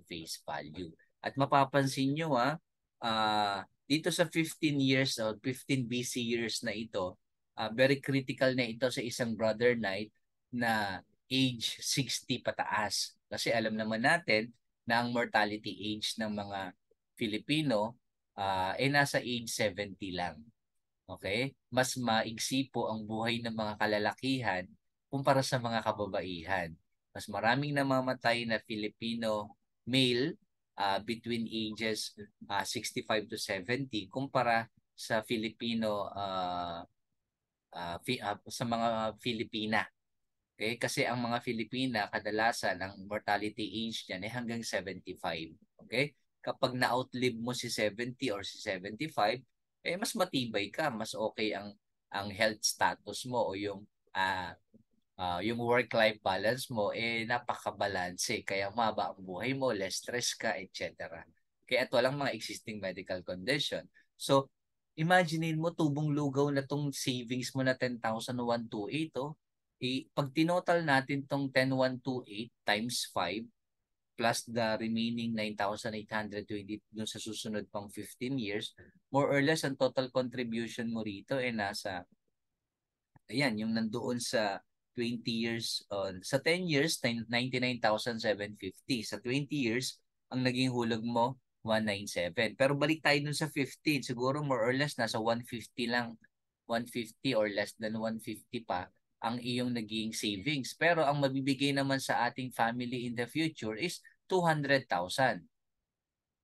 face value. At mapapansin nyo ha, ah, uh, dito sa 15 years old, 15 BC years na ito, uh, very critical na ito sa isang brother knight na age 60 pataas. Kasi alam naman natin na ang mortality age ng mga Filipino uh, ay nasa age 70 lang. Okay? Mas maigsi po ang buhay ng mga kalalakihan kumpara sa mga kababaihan. Mas maraming namamatay na Filipino male uh, between ages uh, ah, 65 to 70 kumpara sa Filipino uh, uh, fi- uh, sa mga Filipina. Okay? Kasi ang mga Filipina kadalasan ang mortality age niyan ay hanggang 75. Okay? Kapag na-outlive mo si 70 or si 75, eh mas matibay ka, mas okay ang ang health status mo o yung uh, uh, yung work-life balance mo, eh, napakabalanse. Eh. Kaya maba ang buhay mo, less stress ka, etc. Kaya at walang mga existing medical condition. So, imaginein mo, tubong lugaw na tong savings mo na 10,128, oh. Eh, pag tinotal natin tong 10,128 times 5, plus the remaining 9,820 dun sa susunod pang 15 years, more or less ang total contribution mo rito ay eh, nasa ayan, yung nandoon sa 20 years on. Uh, sa 10 years, 99,750. Sa 20 years, ang naging hulog mo, 197. Pero balik tayo dun sa 15. Siguro more or less, nasa 150 lang. 150 or less than 150 pa ang iyong naging savings. Pero ang mabibigay naman sa ating family in the future is 200,000.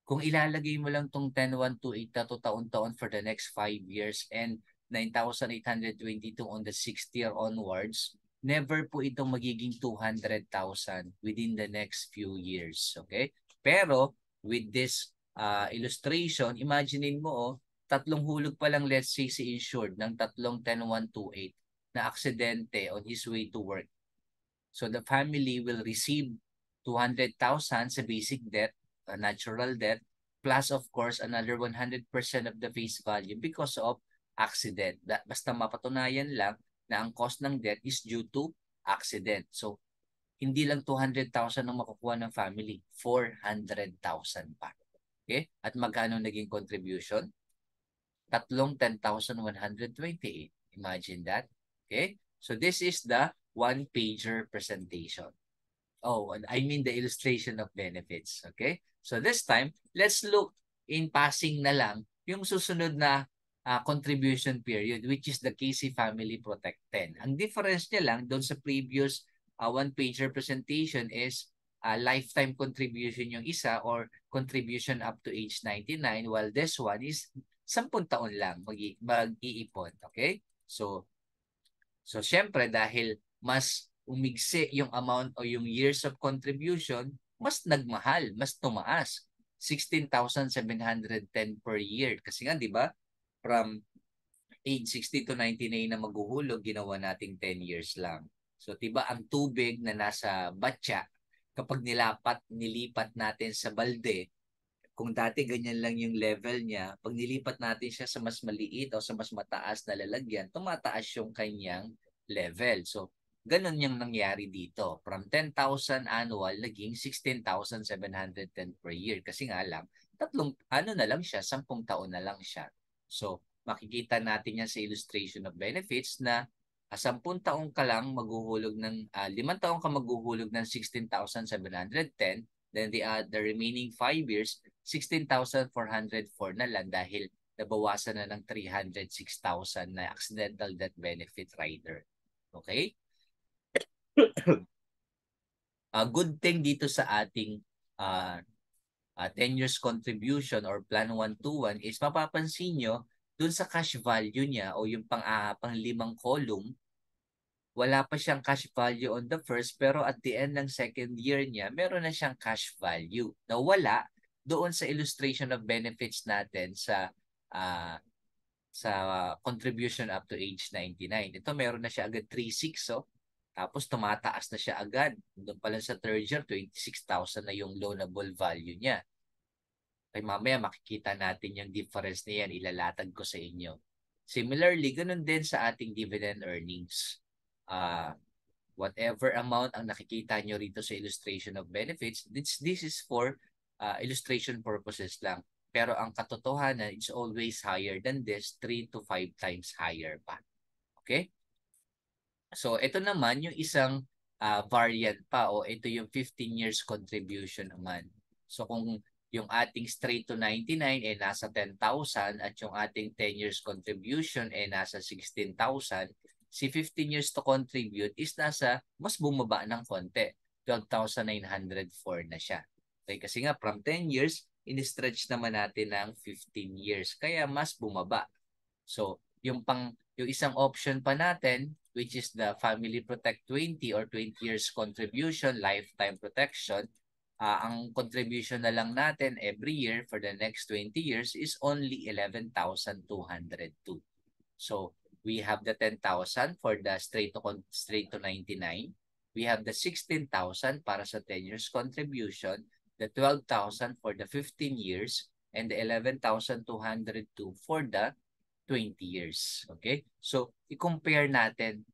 Kung ilalagay mo lang tong 10,128 na to taon-taon for the next 5 years and 9,822 on the 6th year onwards, never po itong magiging 200,000 within the next few years. Okay? Pero with this uh, illustration, imaginein mo oh, tatlong hulog pa lang let's say si insured ng tatlong 10128 na aksidente on his way to work. So the family will receive 200,000 sa basic death, uh, natural death, plus of course another 100% of the face value because of accident. Basta mapatunayan lang na ang cost ng death is due to accident. So, hindi lang 200,000 ang makukuha ng family, 400,000 pa. Okay? At magkano naging contribution? Tatlong 10,128. Imagine that. Okay? So this is the one-pager presentation. Oh, and I mean the illustration of benefits. Okay? So this time, let's look in passing na lang yung susunod na uh, contribution period which is the Casey Family Protect 10. Ang difference niya lang doon sa previous uh, ah, one-pager presentation is uh, lifetime contribution yung isa or contribution up to age 99 while this one is 10 taon lang mag-iipon. okay? So, so syempre dahil mas umigsi yung amount o yung years of contribution, mas nagmahal, mas tumaas. 16,710 per year. Kasi nga, di ba, from age 60 to 98 na maghuhulog, ginawa nating 10 years lang. So, tiba ang tubig na nasa batya, kapag nilapat, nilipat natin sa balde, kung dati ganyan lang yung level niya, pag nilipat natin siya sa mas maliit o sa mas mataas na lalagyan, tumataas yung kanyang level. So, ganun yung nangyari dito. From 10,000 annual, naging 16,710 per year. Kasi nga lang, tatlong, ano na lang siya, 10 taon na lang siya. So, makikita natin yan sa illustration of benefits na uh, ah, 10 taong ka lang maghuhulog ng, uh, ah, 5 taong ka maghuhulog ng 16,710, then the, uh, the remaining 5 years, 16,404 na lang dahil nabawasan na ng 306,000 na accidental death benefit rider. Okay? [COUGHS] A uh, good thing dito sa ating uh, uh, ah, 10 years contribution or plan 121 is mapapansin nyo dun sa cash value niya o yung pang, uh, pang limang column, wala pa siyang cash value on the first pero at the end ng second year niya, meron na siyang cash value na wala doon sa illustration of benefits natin sa uh, sa contribution up to age 99. Ito meron na siya agad 3.6 oh. Tapos tumataas na siya agad. Doon lang sa third year, 26,000 na yung loanable value niya. Kaya mamaya makikita natin yung difference na yan. Ilalatag ko sa inyo. Similarly, ganun din sa ating dividend earnings. Uh, whatever amount ang nakikita nyo rito sa illustration of benefits, this, this is for uh, illustration purposes lang. Pero ang katotohanan, it's always higher than this, 3 to 5 times higher pa. Okay? So ito naman yung isang uh, variant pa o ito yung 15 years contribution naman. So kung yung ating straight to 99 eh nasa 10,000 at yung ating 10 years contribution eh nasa 16,000, si 15 years to contribute is nasa mas bumaba ng konti. 12,904 na siya. Okay, kasi nga from 10 years, in-stretch naman natin ng 15 years. Kaya mas bumaba. So, yung pang yung isang option pa natin which is the Family Protect 20 or 20 years contribution, lifetime protection, uh, ang contribution na lang natin every year for the next 20 years is only 11,202. So, we have the 10,000 for the straight to straight to 99. We have the 16,000 para sa 10 years contribution, the 12,000 for the 15 years, and the 11,202 for the 20 years. Okay? So, i-compare natin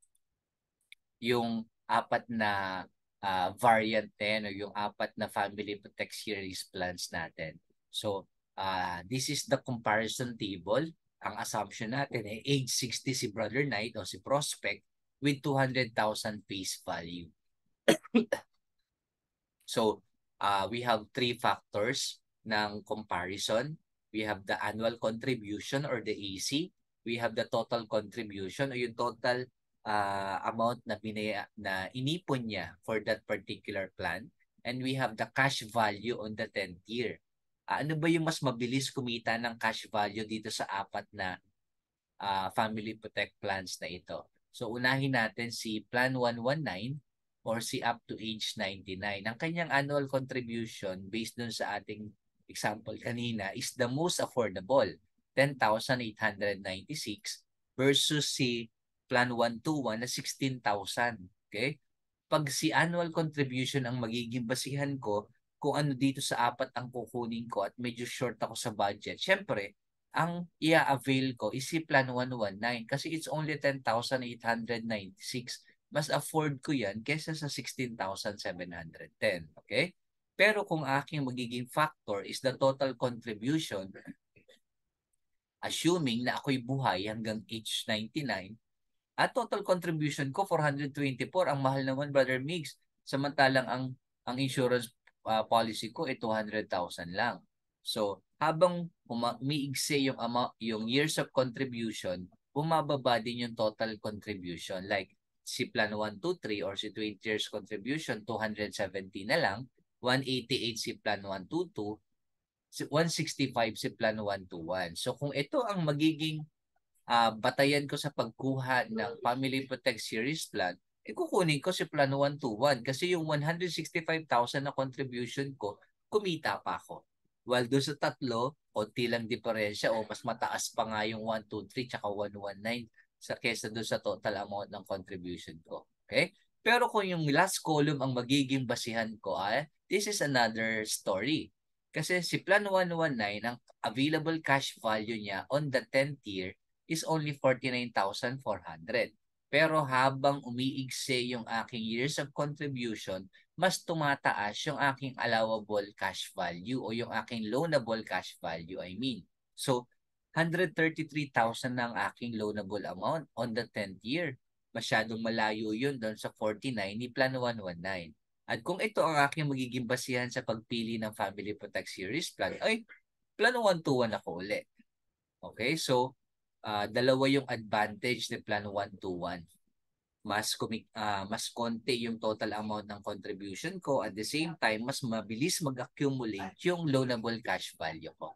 yung apat na uh, variant na o yung apat na family protect series plans natin. So, uh, this is the comparison table. Ang assumption natin ay age 60 si Brother Knight o si Prospect with 200,000 face value. [COUGHS] so, uh, we have three factors ng comparison we have the annual contribution or the AC, we have the total contribution o yung total uh, amount na, binaya, na inipon niya for that particular plan and we have the cash value on the 10th year. Uh, ano ba yung mas mabilis kumita ng cash value dito sa apat na uh, family protect plans na ito? So unahin natin si Plan 119 or si up to age 99. Ang kanyang annual contribution based dun sa ating example kanina, is the most affordable, 10,896 versus si Plan 121 na 16,000. Okay? Pag si annual contribution ang magiging basihan ko, kung ano dito sa apat ang kukunin ko at medyo short ako sa budget, syempre, ang ia-avail ko is si Plan 119 kasi it's only 10,896. Mas afford ko yan kesa sa 16,710. Okay? Pero kung aking magiging factor is the total contribution, assuming na ako'y buhay hanggang age 99, at total contribution ko 424 ang mahal naman brother Migs samantalang ang ang insurance uh, policy ko ay 200,000 lang so habang umiigse yung amount yung years of contribution bumababa din yung total contribution like si plan 1 2 3 or si 20 years contribution 270 na lang 188 si plan 122, 165 si plan 121. So kung ito ang magiging uh, batayan ko sa pagkuha ng Family Protect Series plan, eh kukunin ko si plan 121 kasi yung 165,000 na contribution ko, kumita pa ako. While doon sa tatlo, konti lang diferensya o mas mataas pa nga yung 123 tsaka 119 sa kesa doon sa total amount ng contribution ko. Okay? Pero kung yung last column ang magiging basihan ko ay eh, this is another story. Kasi si Plan 119, ang available cash value niya on the 10th year is only 49,400. Pero habang umiigse yung aking years of contribution, mas tumataas yung aking allowable cash value o yung aking loanable cash value, I mean. So, 133,000 na ang aking loanable amount on the 10th year. Masyadong malayo yun doon sa 49 ni Plan 119. At kung ito ang aking magiging basihan sa pagpili ng Family Protect Series plan, ay, plano 121 ako uli. Okay, so uh, dalawa yung advantage ng plan 121. Mas kumik uh, ah, mas konti yung total amount ng contribution ko at the same time mas mabilis mag-accumulate yung loanable cash value ko.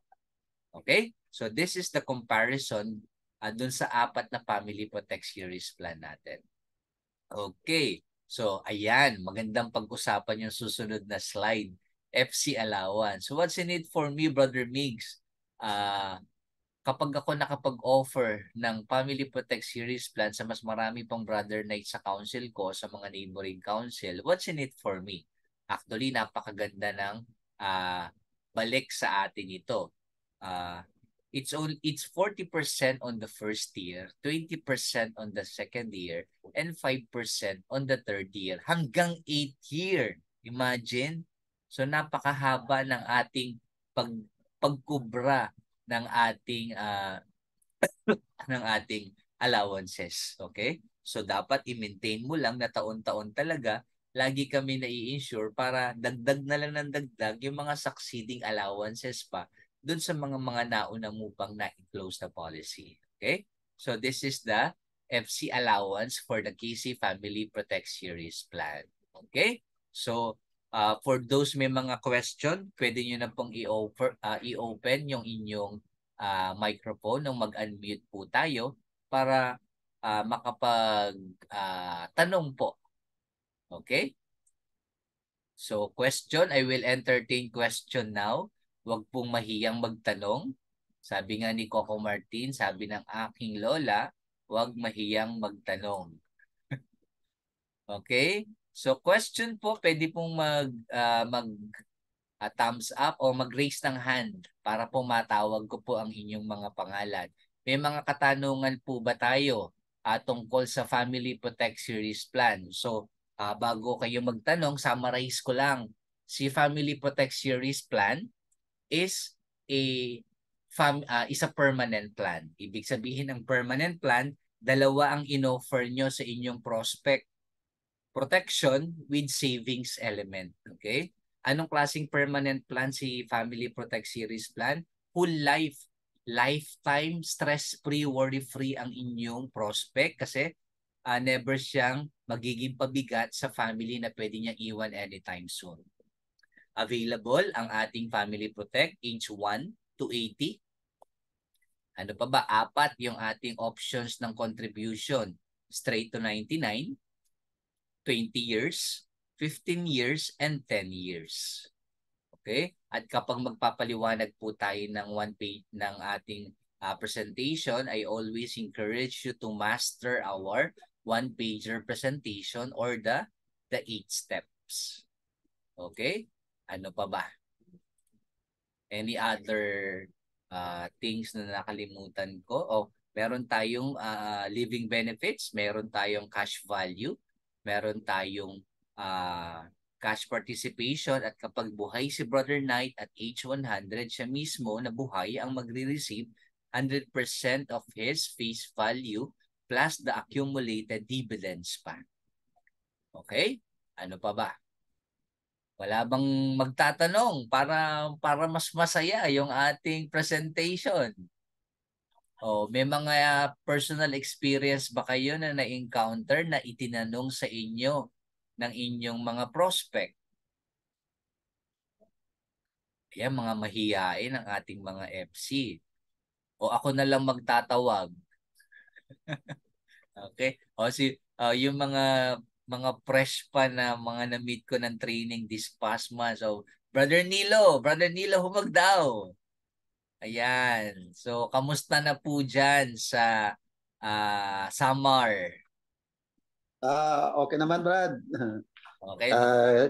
Okay? So this is the comparison uh, dun sa apat na Family Protect Series plan natin. Okay. So, ayan, magandang pag-usapan yung susunod na slide. FC allowance. So, what's in it for me, Brother Migs? Uh, ah, kapag ako nakapag-offer ng Family Protect Series Plan sa mas marami pang brother night sa council ko, sa mga neighboring council, what's in it for me? Actually, napakaganda ng uh, balik sa atin ito. Uh, it's only it's 40% on the first year, 20% on the second year, and 5% on the third year hanggang 8 year. Imagine. So napakahaba ng ating pag pagkubra ng ating uh, [COUGHS] ng ating allowances, okay? So dapat i-maintain mo lang na taon-taon talaga lagi kami na i insure para dagdag na lang ng dagdag yung mga succeeding allowances pa dun sa mga mga nauna mo pang na enclose na policy. Okay? So this is the FC allowance for the KC Family Protect Series plan. Okay? So uh, for those may mga question, pwede nyo na pong i-open uh, i-open yung inyong uh, microphone nung mag-unmute po tayo para uh, makapag uh, tanong po. Okay? So question, I will entertain question now. Huwag pong mahiyang magtanong. Sabi nga ni Coco Martin, sabi ng aking lola, huwag mahiyang magtanong. [LAUGHS] okay? So question po, pwede pong mag, uh, mag uh, thumbs up o mag-raise ng hand para po matawag ko po ang inyong mga pangalan. May mga katanungan po ba tayo uh, tungkol sa Family Protect Series Plan? So uh, bago kayo magtanong, summarize ko lang. Si Family Protect Series Plan is a fam, uh, is a permanent plan. Ibig sabihin ang permanent plan, dalawa ang inoffer nyo sa inyong prospect. Protection with savings element. Okay? Anong klaseng permanent plan si Family Protect Series Plan? Whole life, lifetime, stress-free, worry-free ang inyong prospect kasi uh, never siyang magiging pabigat sa family na pwede niya iwan anytime soon. Available ang ating Family Protect, inch 1 to 80. Ano pa ba? Apat yung ating options ng contribution. Straight to 99, 20 years, 15 years, and 10 years. Okay? At kapag magpapaliwanag po tayo ng one page ng ating uh, presentation, I always encourage you to master our one-pager presentation or the the eight steps. Okay? ano pa ba? Any other uh, things na nakalimutan ko? O oh, meron tayong uh, living benefits, meron tayong cash value, meron tayong uh, cash participation at kapag buhay si Brother Knight at age 100, siya mismo na buhay ang magre-receive 100% of his face value plus the accumulated dividends pa. Okay? Ano pa ba? Wala bang magtatanong para para mas masaya yung ating presentation? Oh, may mga personal experience ba kayo na na-encounter na itinanong sa inyo ng inyong mga prospect? Kaya mga mahihain ang ating mga FC. O ako na lang magtatawag. [LAUGHS] okay? O si uh, yung mga mga fresh pa na mga na-meet ko ng training this past month. So, Brother Nilo, Brother Nilo Humagdaw. Ayan. So, kamusta na po dyan sa uh, Samar? Ah, uh, okay naman, Brad. Okay. Uh, ah,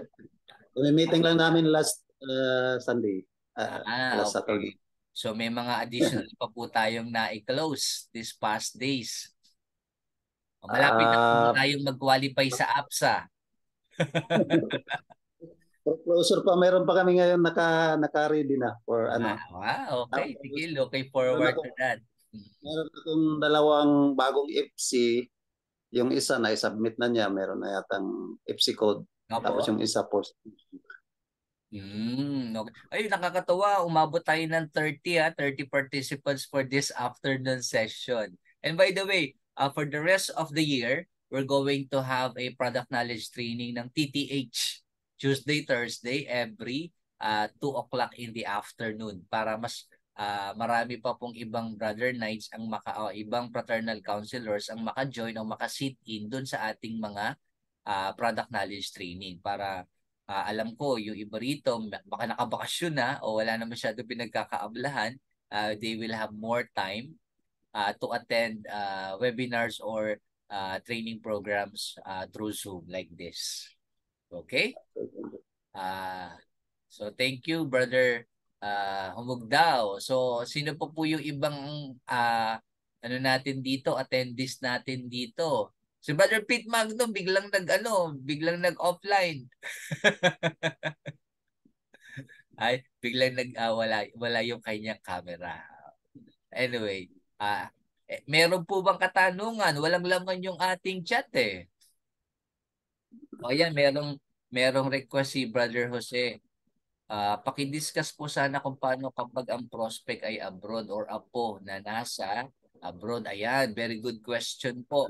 may meeting lang namin last uh, Sunday. Uh, ah, last okay. Saturday. So, may mga additional pa po tayong na-close this past days. Malapit na uh, tayong mag-qualify sa APSA. [LAUGHS] Closer pa, meron pa kami ngayon naka, naka-ready na for ano. Ah, wow, okay. Sige, okay forward to that. Meron akong dalawang bagong FC. Yung isa na i-submit na niya, meron na yatang FC code. Opo. Tapos yung isa post. Mm, okay. Ay, nakakatawa. Umabot tayo ng 30, ha? 30 participants for this afternoon session. And by the way, uh, for the rest of the year, we're going to have a product knowledge training ng TTH Tuesday, Thursday every uh, 2 o'clock in the afternoon para mas uh, marami pa pong ibang brother knights ang maka o, ibang fraternal counselors ang maka-join o maka-sit in doon sa ating mga uh, product knowledge training para uh, alam ko yung iba rito baka nakabakasyon na o wala na masyado pinagkakaablahan uh, they will have more time uh, to attend uh, webinars or uh, training programs uh, through Zoom like this. Okay? Uh, so thank you, Brother uh, Humugdao. So sino pa po yung ibang uh, ano natin dito, attendees natin dito? Si Brother Pete Magnum biglang nag ano, biglang nag offline. [LAUGHS] Ay, biglang nag uh, wala wala yung kanyang camera. Anyway, Ah, eh, meron po bang katanungan? Walang laman yung ating chat eh. O yan, merong, merong request si Brother Jose. Uh, pakidiscuss po sana kung paano kapag ang prospect ay abroad or apo na nasa abroad. Ayan, very good question po.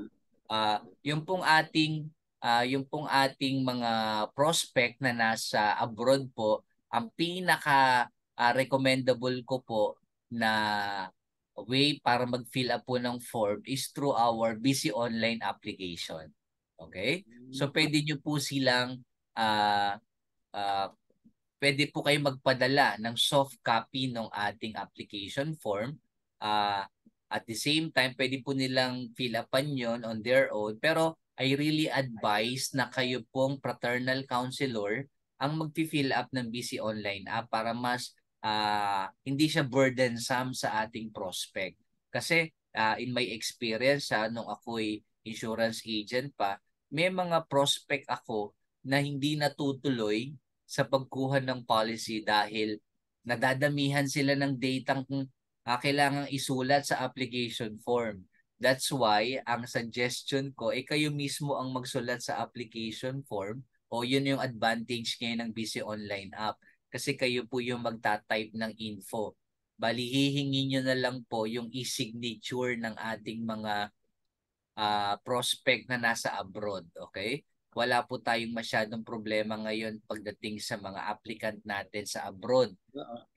Uh, yung pong ating uh, yung pong ating mga prospect na nasa abroad po, ang pinaka uh, recommendable ko po na way para mag-fill up po ng form is through our BC online application. Okay? So hmm. pwede nyo po silang uh, uh, pwede po kayo magpadala ng soft copy ng ating application form. Uh, at the same time, pwede po nilang fill upan yon on their own. Pero I really advise na kayo pong fraternal counselor ang mag-fill up ng BC online app para mas uh, hindi siya burdensome sa ating prospect. Kasi uh, in my experience, uh, nung ako'y insurance agent pa, may mga prospect ako na hindi natutuloy sa pagkuha ng policy dahil nadadamihan sila ng datang uh, kailangang isulat sa application form. That's why ang suggestion ko ay eh, kayo mismo ang magsulat sa application form o yun yung advantage ngayon ng BC Online app kasi kayo po yung magta-type ng info. Bali, hihingi nyo na lang po yung e-signature ng ating mga uh, prospect na nasa abroad. Okay? Wala po tayong masyadong problema ngayon pagdating sa mga applicant natin sa abroad.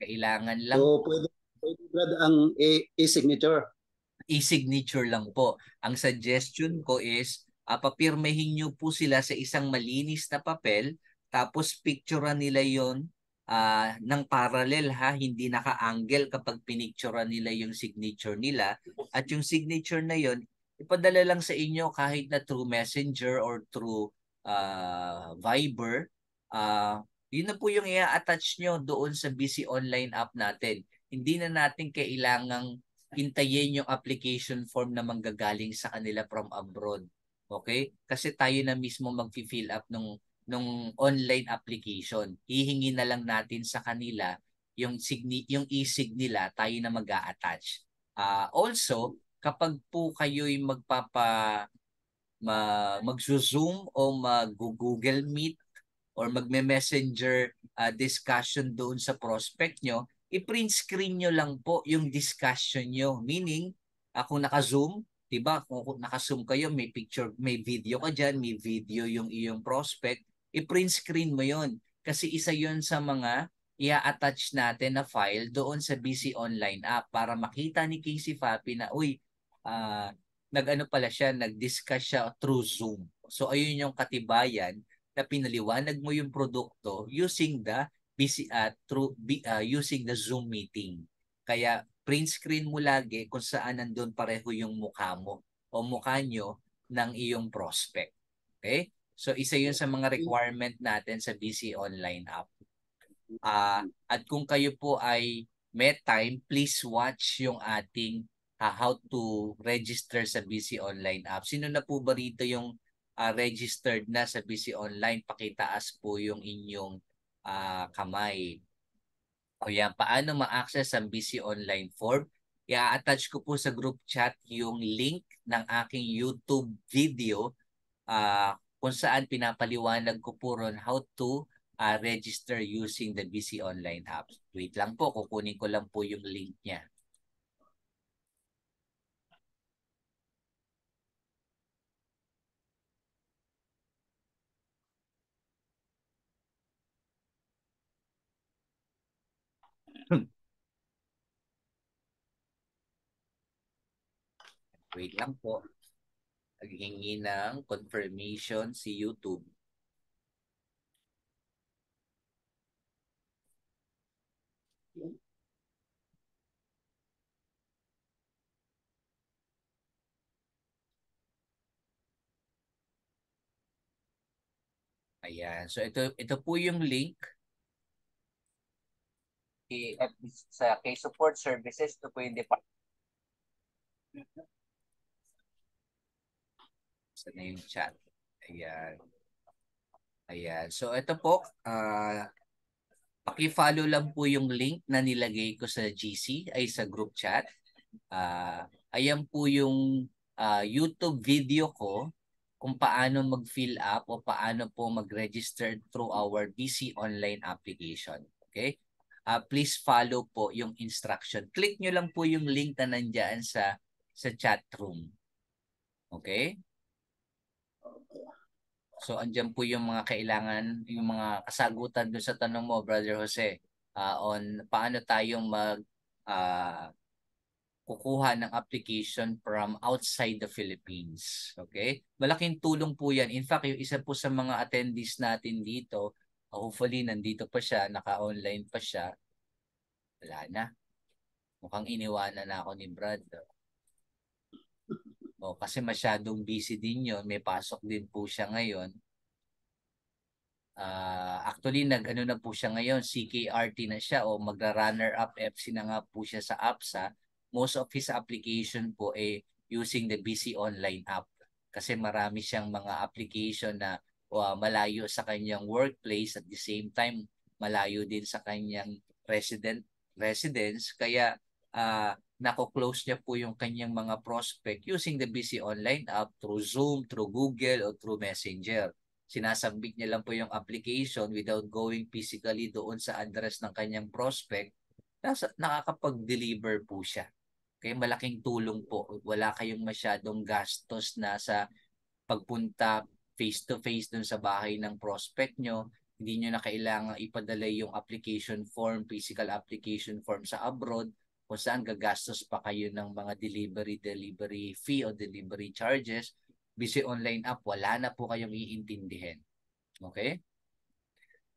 Kailangan lang... So, pwede, pwede Brad, ang e, e-signature? E-signature lang po. Ang suggestion ko is, uh, papirmehin nyo po sila sa isang malinis na papel, tapos picturean nila yon uh, ng parallel ha, hindi naka-angle kapag pinicturean nila yung signature nila at yung signature na yun, ipadala lang sa inyo kahit na through Messenger or through uh, Viber. Uh, yun na po yung i-attach nyo doon sa busy online app natin. Hindi na natin kailangang hintayin yung application form na manggagaling sa kanila from abroad. Okay? Kasi tayo na mismo mag-fill up nung nung online application. Hihingi na lang natin sa kanila yung signi yung isig nila tayo na mag attach uh, ah, also kapag po kayo'y magpapa ma, magzo-zoom o mag-google meet or magme-messenger uh, discussion doon sa prospect nyo i-print screen nyo lang po yung discussion nyo meaning uh, kung naka-zoom 'di ba kung, naka-zoom kayo may picture may video ka diyan may video yung iyong prospect i-print screen mo yon Kasi isa yon sa mga i-attach natin na file doon sa BC Online app para makita ni Casey Fappy na, uy, uh, nag-ano pala siya, nag-discuss siya through Zoom. So, ayun yung katibayan na pinaliwanag mo yung produkto using the BC, uh, ah, through, uh, using the Zoom meeting. Kaya, print screen mo lagi kung saan nandun pareho yung mukha mo o mukha nyo ng iyong prospect. Okay? So isa 'yun sa mga mm. requirement natin sa BC Online app. Uh, at kung kayo po ay may time, please watch yung ating uh, how to register sa BC Online app. Sino na po ba rito yung uh, registered na sa BC Online? Pakitaas po yung inyong uh, kamay. O yan, paano ma-access ang BC Online form? i-attach ko po sa group chat yung link ng aking YouTube video uh, kung saan pinapaliwanag ko po ron how to uh, register using the BC Online apps. Wait lang po, kukunin ko lang po yung link niya. Wait lang po naghingi ng confirmation si YouTube. Ayan. So ito ito po yung link at sa K-Support Services. Ito po yung department. Saan na yung chat? Ayan. Ayan. So, ito po. Uh, paki-follow lang po yung link na nilagay ko sa GC ay sa group chat. Uh, ayan po yung uh, YouTube video ko kung paano mag-fill up o paano po mag-register through our DC online application. Okay? Uh, please follow po yung instruction. Click nyo lang po yung link na nandyan sa, sa chat room. Okay? So andiyan po yung mga kailangan, yung mga kasagutan doon sa tanong mo, Brother Jose, uh, on paano tayong mag uh, kukuha ng application from outside the Philippines. Okay? Malaking tulong po yan. In fact, yung isa po sa mga attendees natin dito, ah, hopefully nandito pa siya, naka-online pa siya, wala na. Mukhang iniwanan na ako ni Brad. O, oh, kasi masyadong busy din yon May pasok din po siya ngayon. Uh, actually, nag-ano na po siya ngayon, CKRT na siya o magra-runner up FC na nga po siya sa APSA. Most of his application po ay using the BC Online app. Kasi marami siyang mga application na uh, malayo sa kanyang workplace at the same time malayo din sa kanyang resident residence kaya uh, nako-close niya po yung kanyang mga prospect using the BC Online app through Zoom, through Google, or through Messenger. Sinasambit niya lang po yung application without going physically doon sa address ng kanyang prospect. Nasa, nakakapag-deliver po siya. Kaya malaking tulong po. Wala kayong masyadong gastos na sa pagpunta face-to-face doon sa bahay ng prospect nyo. Hindi nyo na kailangan ipadala yung application form, physical application form sa abroad kung saan gagastos pa kayo ng mga delivery, delivery fee o delivery charges, busy online app, wala na po kayong iintindihin. Okay?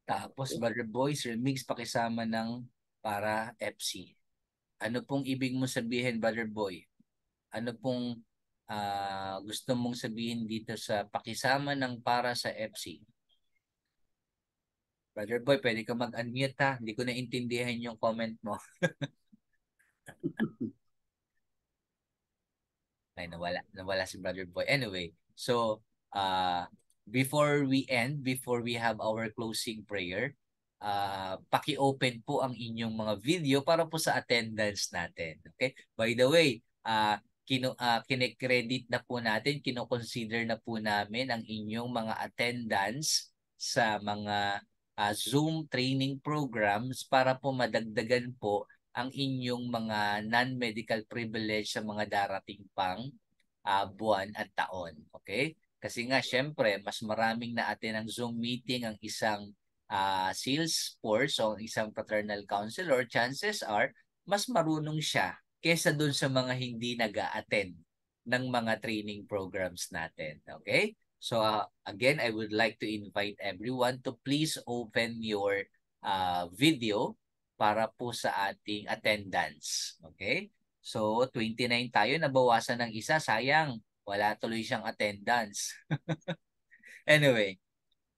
Tapos, Brother Boys, remix pakisama ng para FC. Ano pong ibig mo sabihin, Brother Boy? Ano pong uh, gusto mong sabihin dito sa pakisama ng para sa FC? Brother Boy, pwede ka mag-unmute ha. Hindi ko naintindihan yung comment mo. [LAUGHS] [LAUGHS] Ay, nawala, nawala si Brother Boy. Anyway, so, uh, before we end, before we have our closing prayer, uh, paki-open po ang inyong mga video para po sa attendance natin. Okay? By the way, uh, kino, uh, kinekredit na po natin, kinoconsider na po namin ang inyong mga attendance sa mga uh, Zoom training programs para po madagdagan po ang inyong mga non-medical privilege sa mga darating pang uh, buwan at taon. Okay? Kasi nga, syempre, mas maraming na atin ang Zoom meeting ang isang uh, sales force o isang paternal counselor, chances are, mas marunong siya kesa dun sa mga hindi nag attend ng mga training programs natin. Okay? So uh, again, I would like to invite everyone to please open your uh, video para po sa ating attendance. Okay? So, 29 tayo, nabawasan ng isa, sayang, wala tuloy siyang attendance. [LAUGHS] anyway,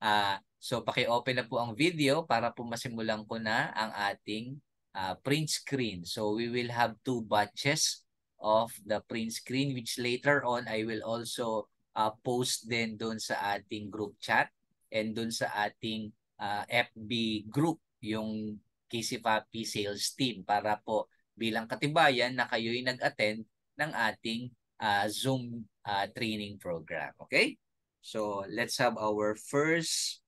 uh, so paki-open na po ang video para po masimulan ko na ang ating uh, print screen. So, we will have two batches of the print screen which later on I will also uh, post din doon sa ating group chat and doon sa ating uh, FB group yung KC Papi Sales Team para po bilang katibayan na kayo'y nag-attend ng ating uh, Zoom uh, training program. Okay? So, let's have our first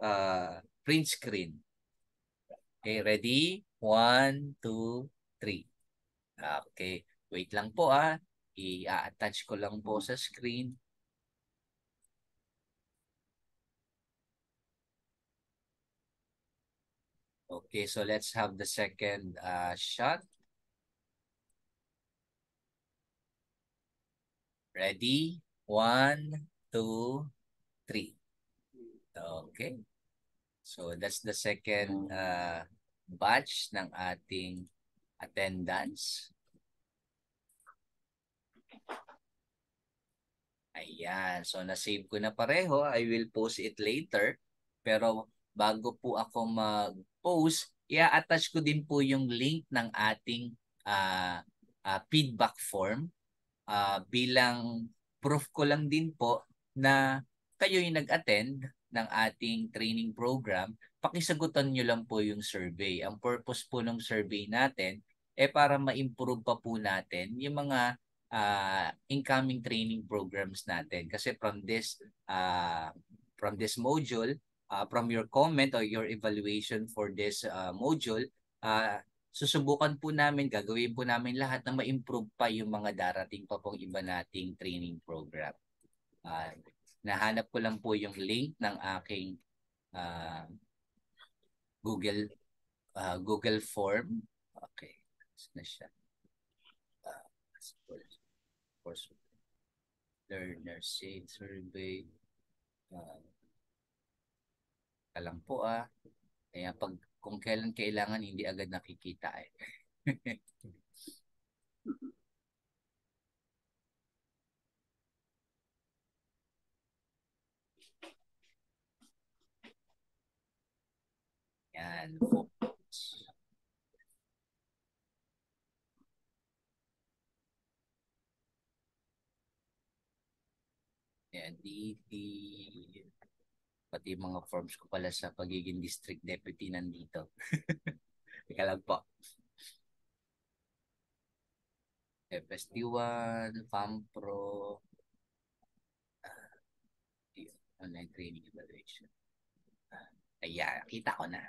uh, print screen. Okay, ready? One, two, three. Okay, wait lang po ah. I-attach ko lang po sa screen Okay, so let's have the second uh, shot. Ready? One, two, three. Okay. So that's the second uh, batch ng ating attendance. Ayan. So, nasave ko na pareho. I will post it later. Pero bago po ako mag-post, i-attach ko din po yung link ng ating uh, uh, feedback form uh, bilang proof ko lang din po na kayo yung nag-attend ng ating training program, pakisagutan nyo lang po yung survey. Ang purpose po ng survey natin eh para ma-improve pa po natin yung mga uh, incoming training programs natin. Kasi from this uh, from this module, uh, from your comment or your evaluation for this uh, module, uh, susubukan po namin, gagawin po namin lahat na ma-improve pa yung mga darating pa pong iba nating training program. Uh, nahanap ko lang po yung link ng aking uh, Google uh, Google Form. Okay. Na siya. Uh, course, learner safe survey. Uh, lang po ah. Kaya pag kung kailan kailangan, hindi agad nakikita eh. [LAUGHS] Yan, focus. Yan, DD pati mga forms ko pala sa pagiging district deputy nandito. [LAUGHS] Teka lang po. FST1, FAMPRO, uh, ah, yun, online training evaluation. Uh, ayan, kita ko na.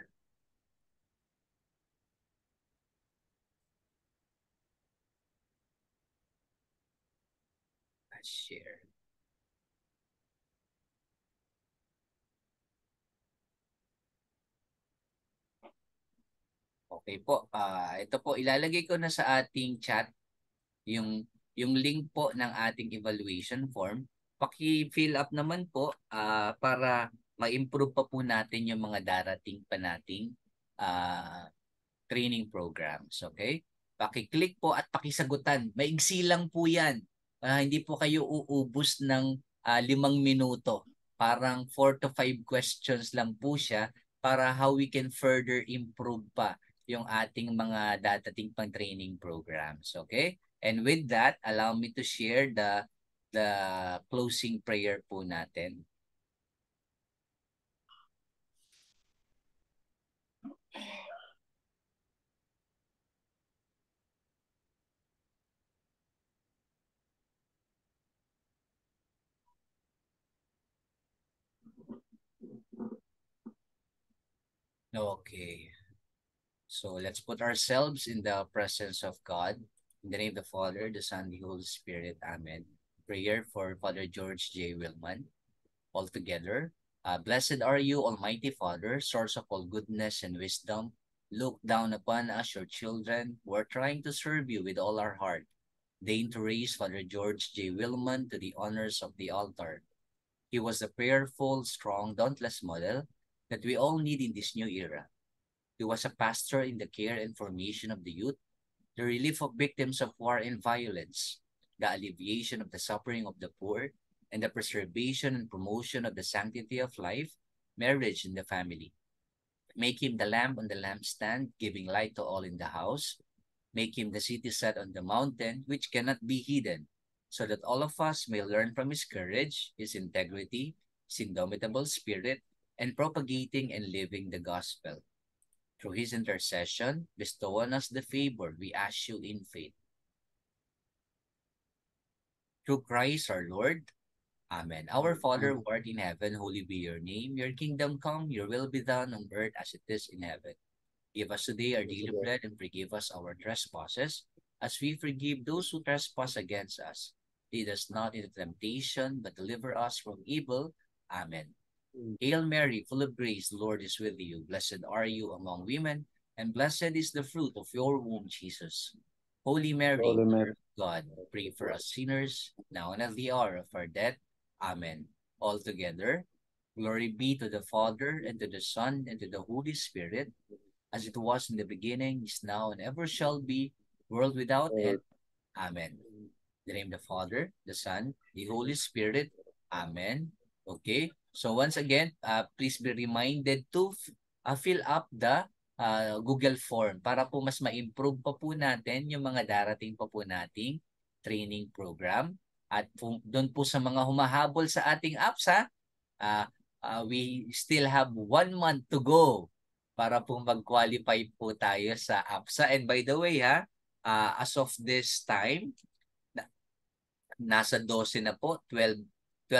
Ah, share. Okay po. Uh, ito po, ilalagay ko na sa ating chat yung, yung link po ng ating evaluation form. Paki-fill up naman po uh, para ma-improve pa po natin yung mga darating pa nating uh, training programs. Okay? Paki-click po at pakisagutan. Maigsi lang po yan. Uh, hindi po kayo uubos ng uh, limang minuto. Parang 4 to 5 questions lang po siya para how we can further improve pa yung ating mga datating pang training programs. Okay? And with that, allow me to share the the closing prayer po natin. Okay. So let's put ourselves in the presence of God. In the name of the Father, the Son, the Holy Spirit. Amen. Prayer for Father George J. Wilman. All together. Uh, Blessed are you, Almighty Father, source of all goodness and wisdom. Look down upon us, your children. We're trying to serve you with all our heart. Deign to raise Father George J. Wilman to the honors of the altar. He was a prayerful, strong, dauntless model that we all need in this new era. He was a pastor in the care and formation of the youth, the relief of victims of war and violence, the alleviation of the suffering of the poor, and the preservation and promotion of the sanctity of life, marriage, and the family. Make him the lamp on the lampstand, giving light to all in the house. Make him the city set on the mountain, which cannot be hidden, so that all of us may learn from his courage, his integrity, his indomitable spirit, and propagating and living the gospel. Through his intercession, bestow on us the favor we ask you in faith. Through Christ our Lord. Amen. Our Father who art in heaven, holy be your name. Your kingdom come, your will be done on earth as it is in heaven. Give us today our daily bread and forgive us our trespasses as we forgive those who trespass against us. Lead us not into temptation, but deliver us from evil. Amen. Hail Mary, full of grace, the Lord is with you. Blessed are you among women, and blessed is the fruit of your womb, Jesus. Holy Mary, Holy Mary. God, pray for us sinners, now and at the hour of our death. Amen. All together, glory be to the Father, and to the Son, and to the Holy Spirit, as it was in the beginning, is now, and ever shall be, world without end. Amen. In the name of the Father, the Son, the Holy Spirit. Amen. Okay. So once again, uh, please be reminded to uh, fill up the uh, Google form para po mas ma-improve pa po natin yung mga darating pa po nating training program. At doon po sa mga humahabol sa ating APSA, uh, ah, uh, ah, we still have one month to go para po mag-qualify po tayo sa APSA. And by the way, ha, uh, as of this time, na, nasa 12 na po, 12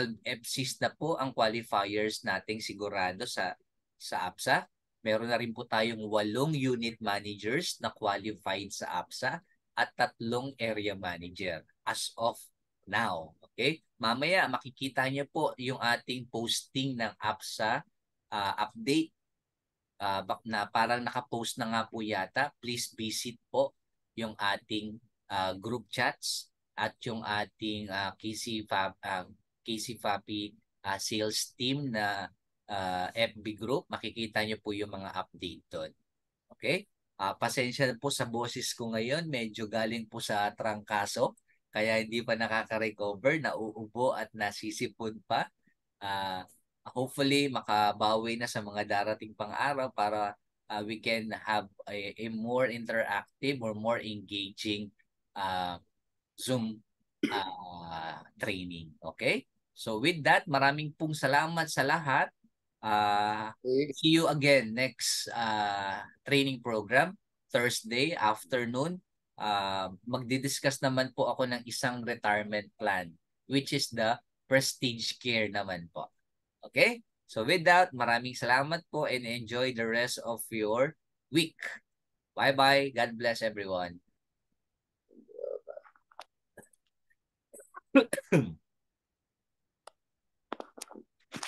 12 FCs na po ang qualifiers nating sigurado sa sa APSA. Meron na rin po tayong walong unit managers na qualified sa APSA at tatlong area manager as of now. Okay? Mamaya makikita niyo po yung ating posting ng APSA uh, ah, update uh, na parang nakapost na nga po yata. Please visit po yung ating uh, group chats at yung ating uh, KC Fab, uh, Casey Fapi uh, sales team na uh, ah, FB group. Makikita nyo po yung mga update doon. Okay? Uh, pasensya po sa boses ko ngayon. Medyo galing po sa trangkaso. Kaya hindi pa nakaka-recover. Nauubo at nasisipon pa. Uh, hopefully, makabawi na sa mga darating pang araw para uh, we can have a, a more interactive or more engaging uh, Zoom uh, training. Okay? So with that, maraming pong salamat sa lahat. Uh, see you again next uh, training program, Thursday afternoon. Uh, magdi-discuss naman po ako ng isang retirement plan, which is the Prestige Care naman po. Okay? So with that, maraming salamat po and enjoy the rest of your week. Bye-bye. God bless everyone. [COUGHS] [COUGHS]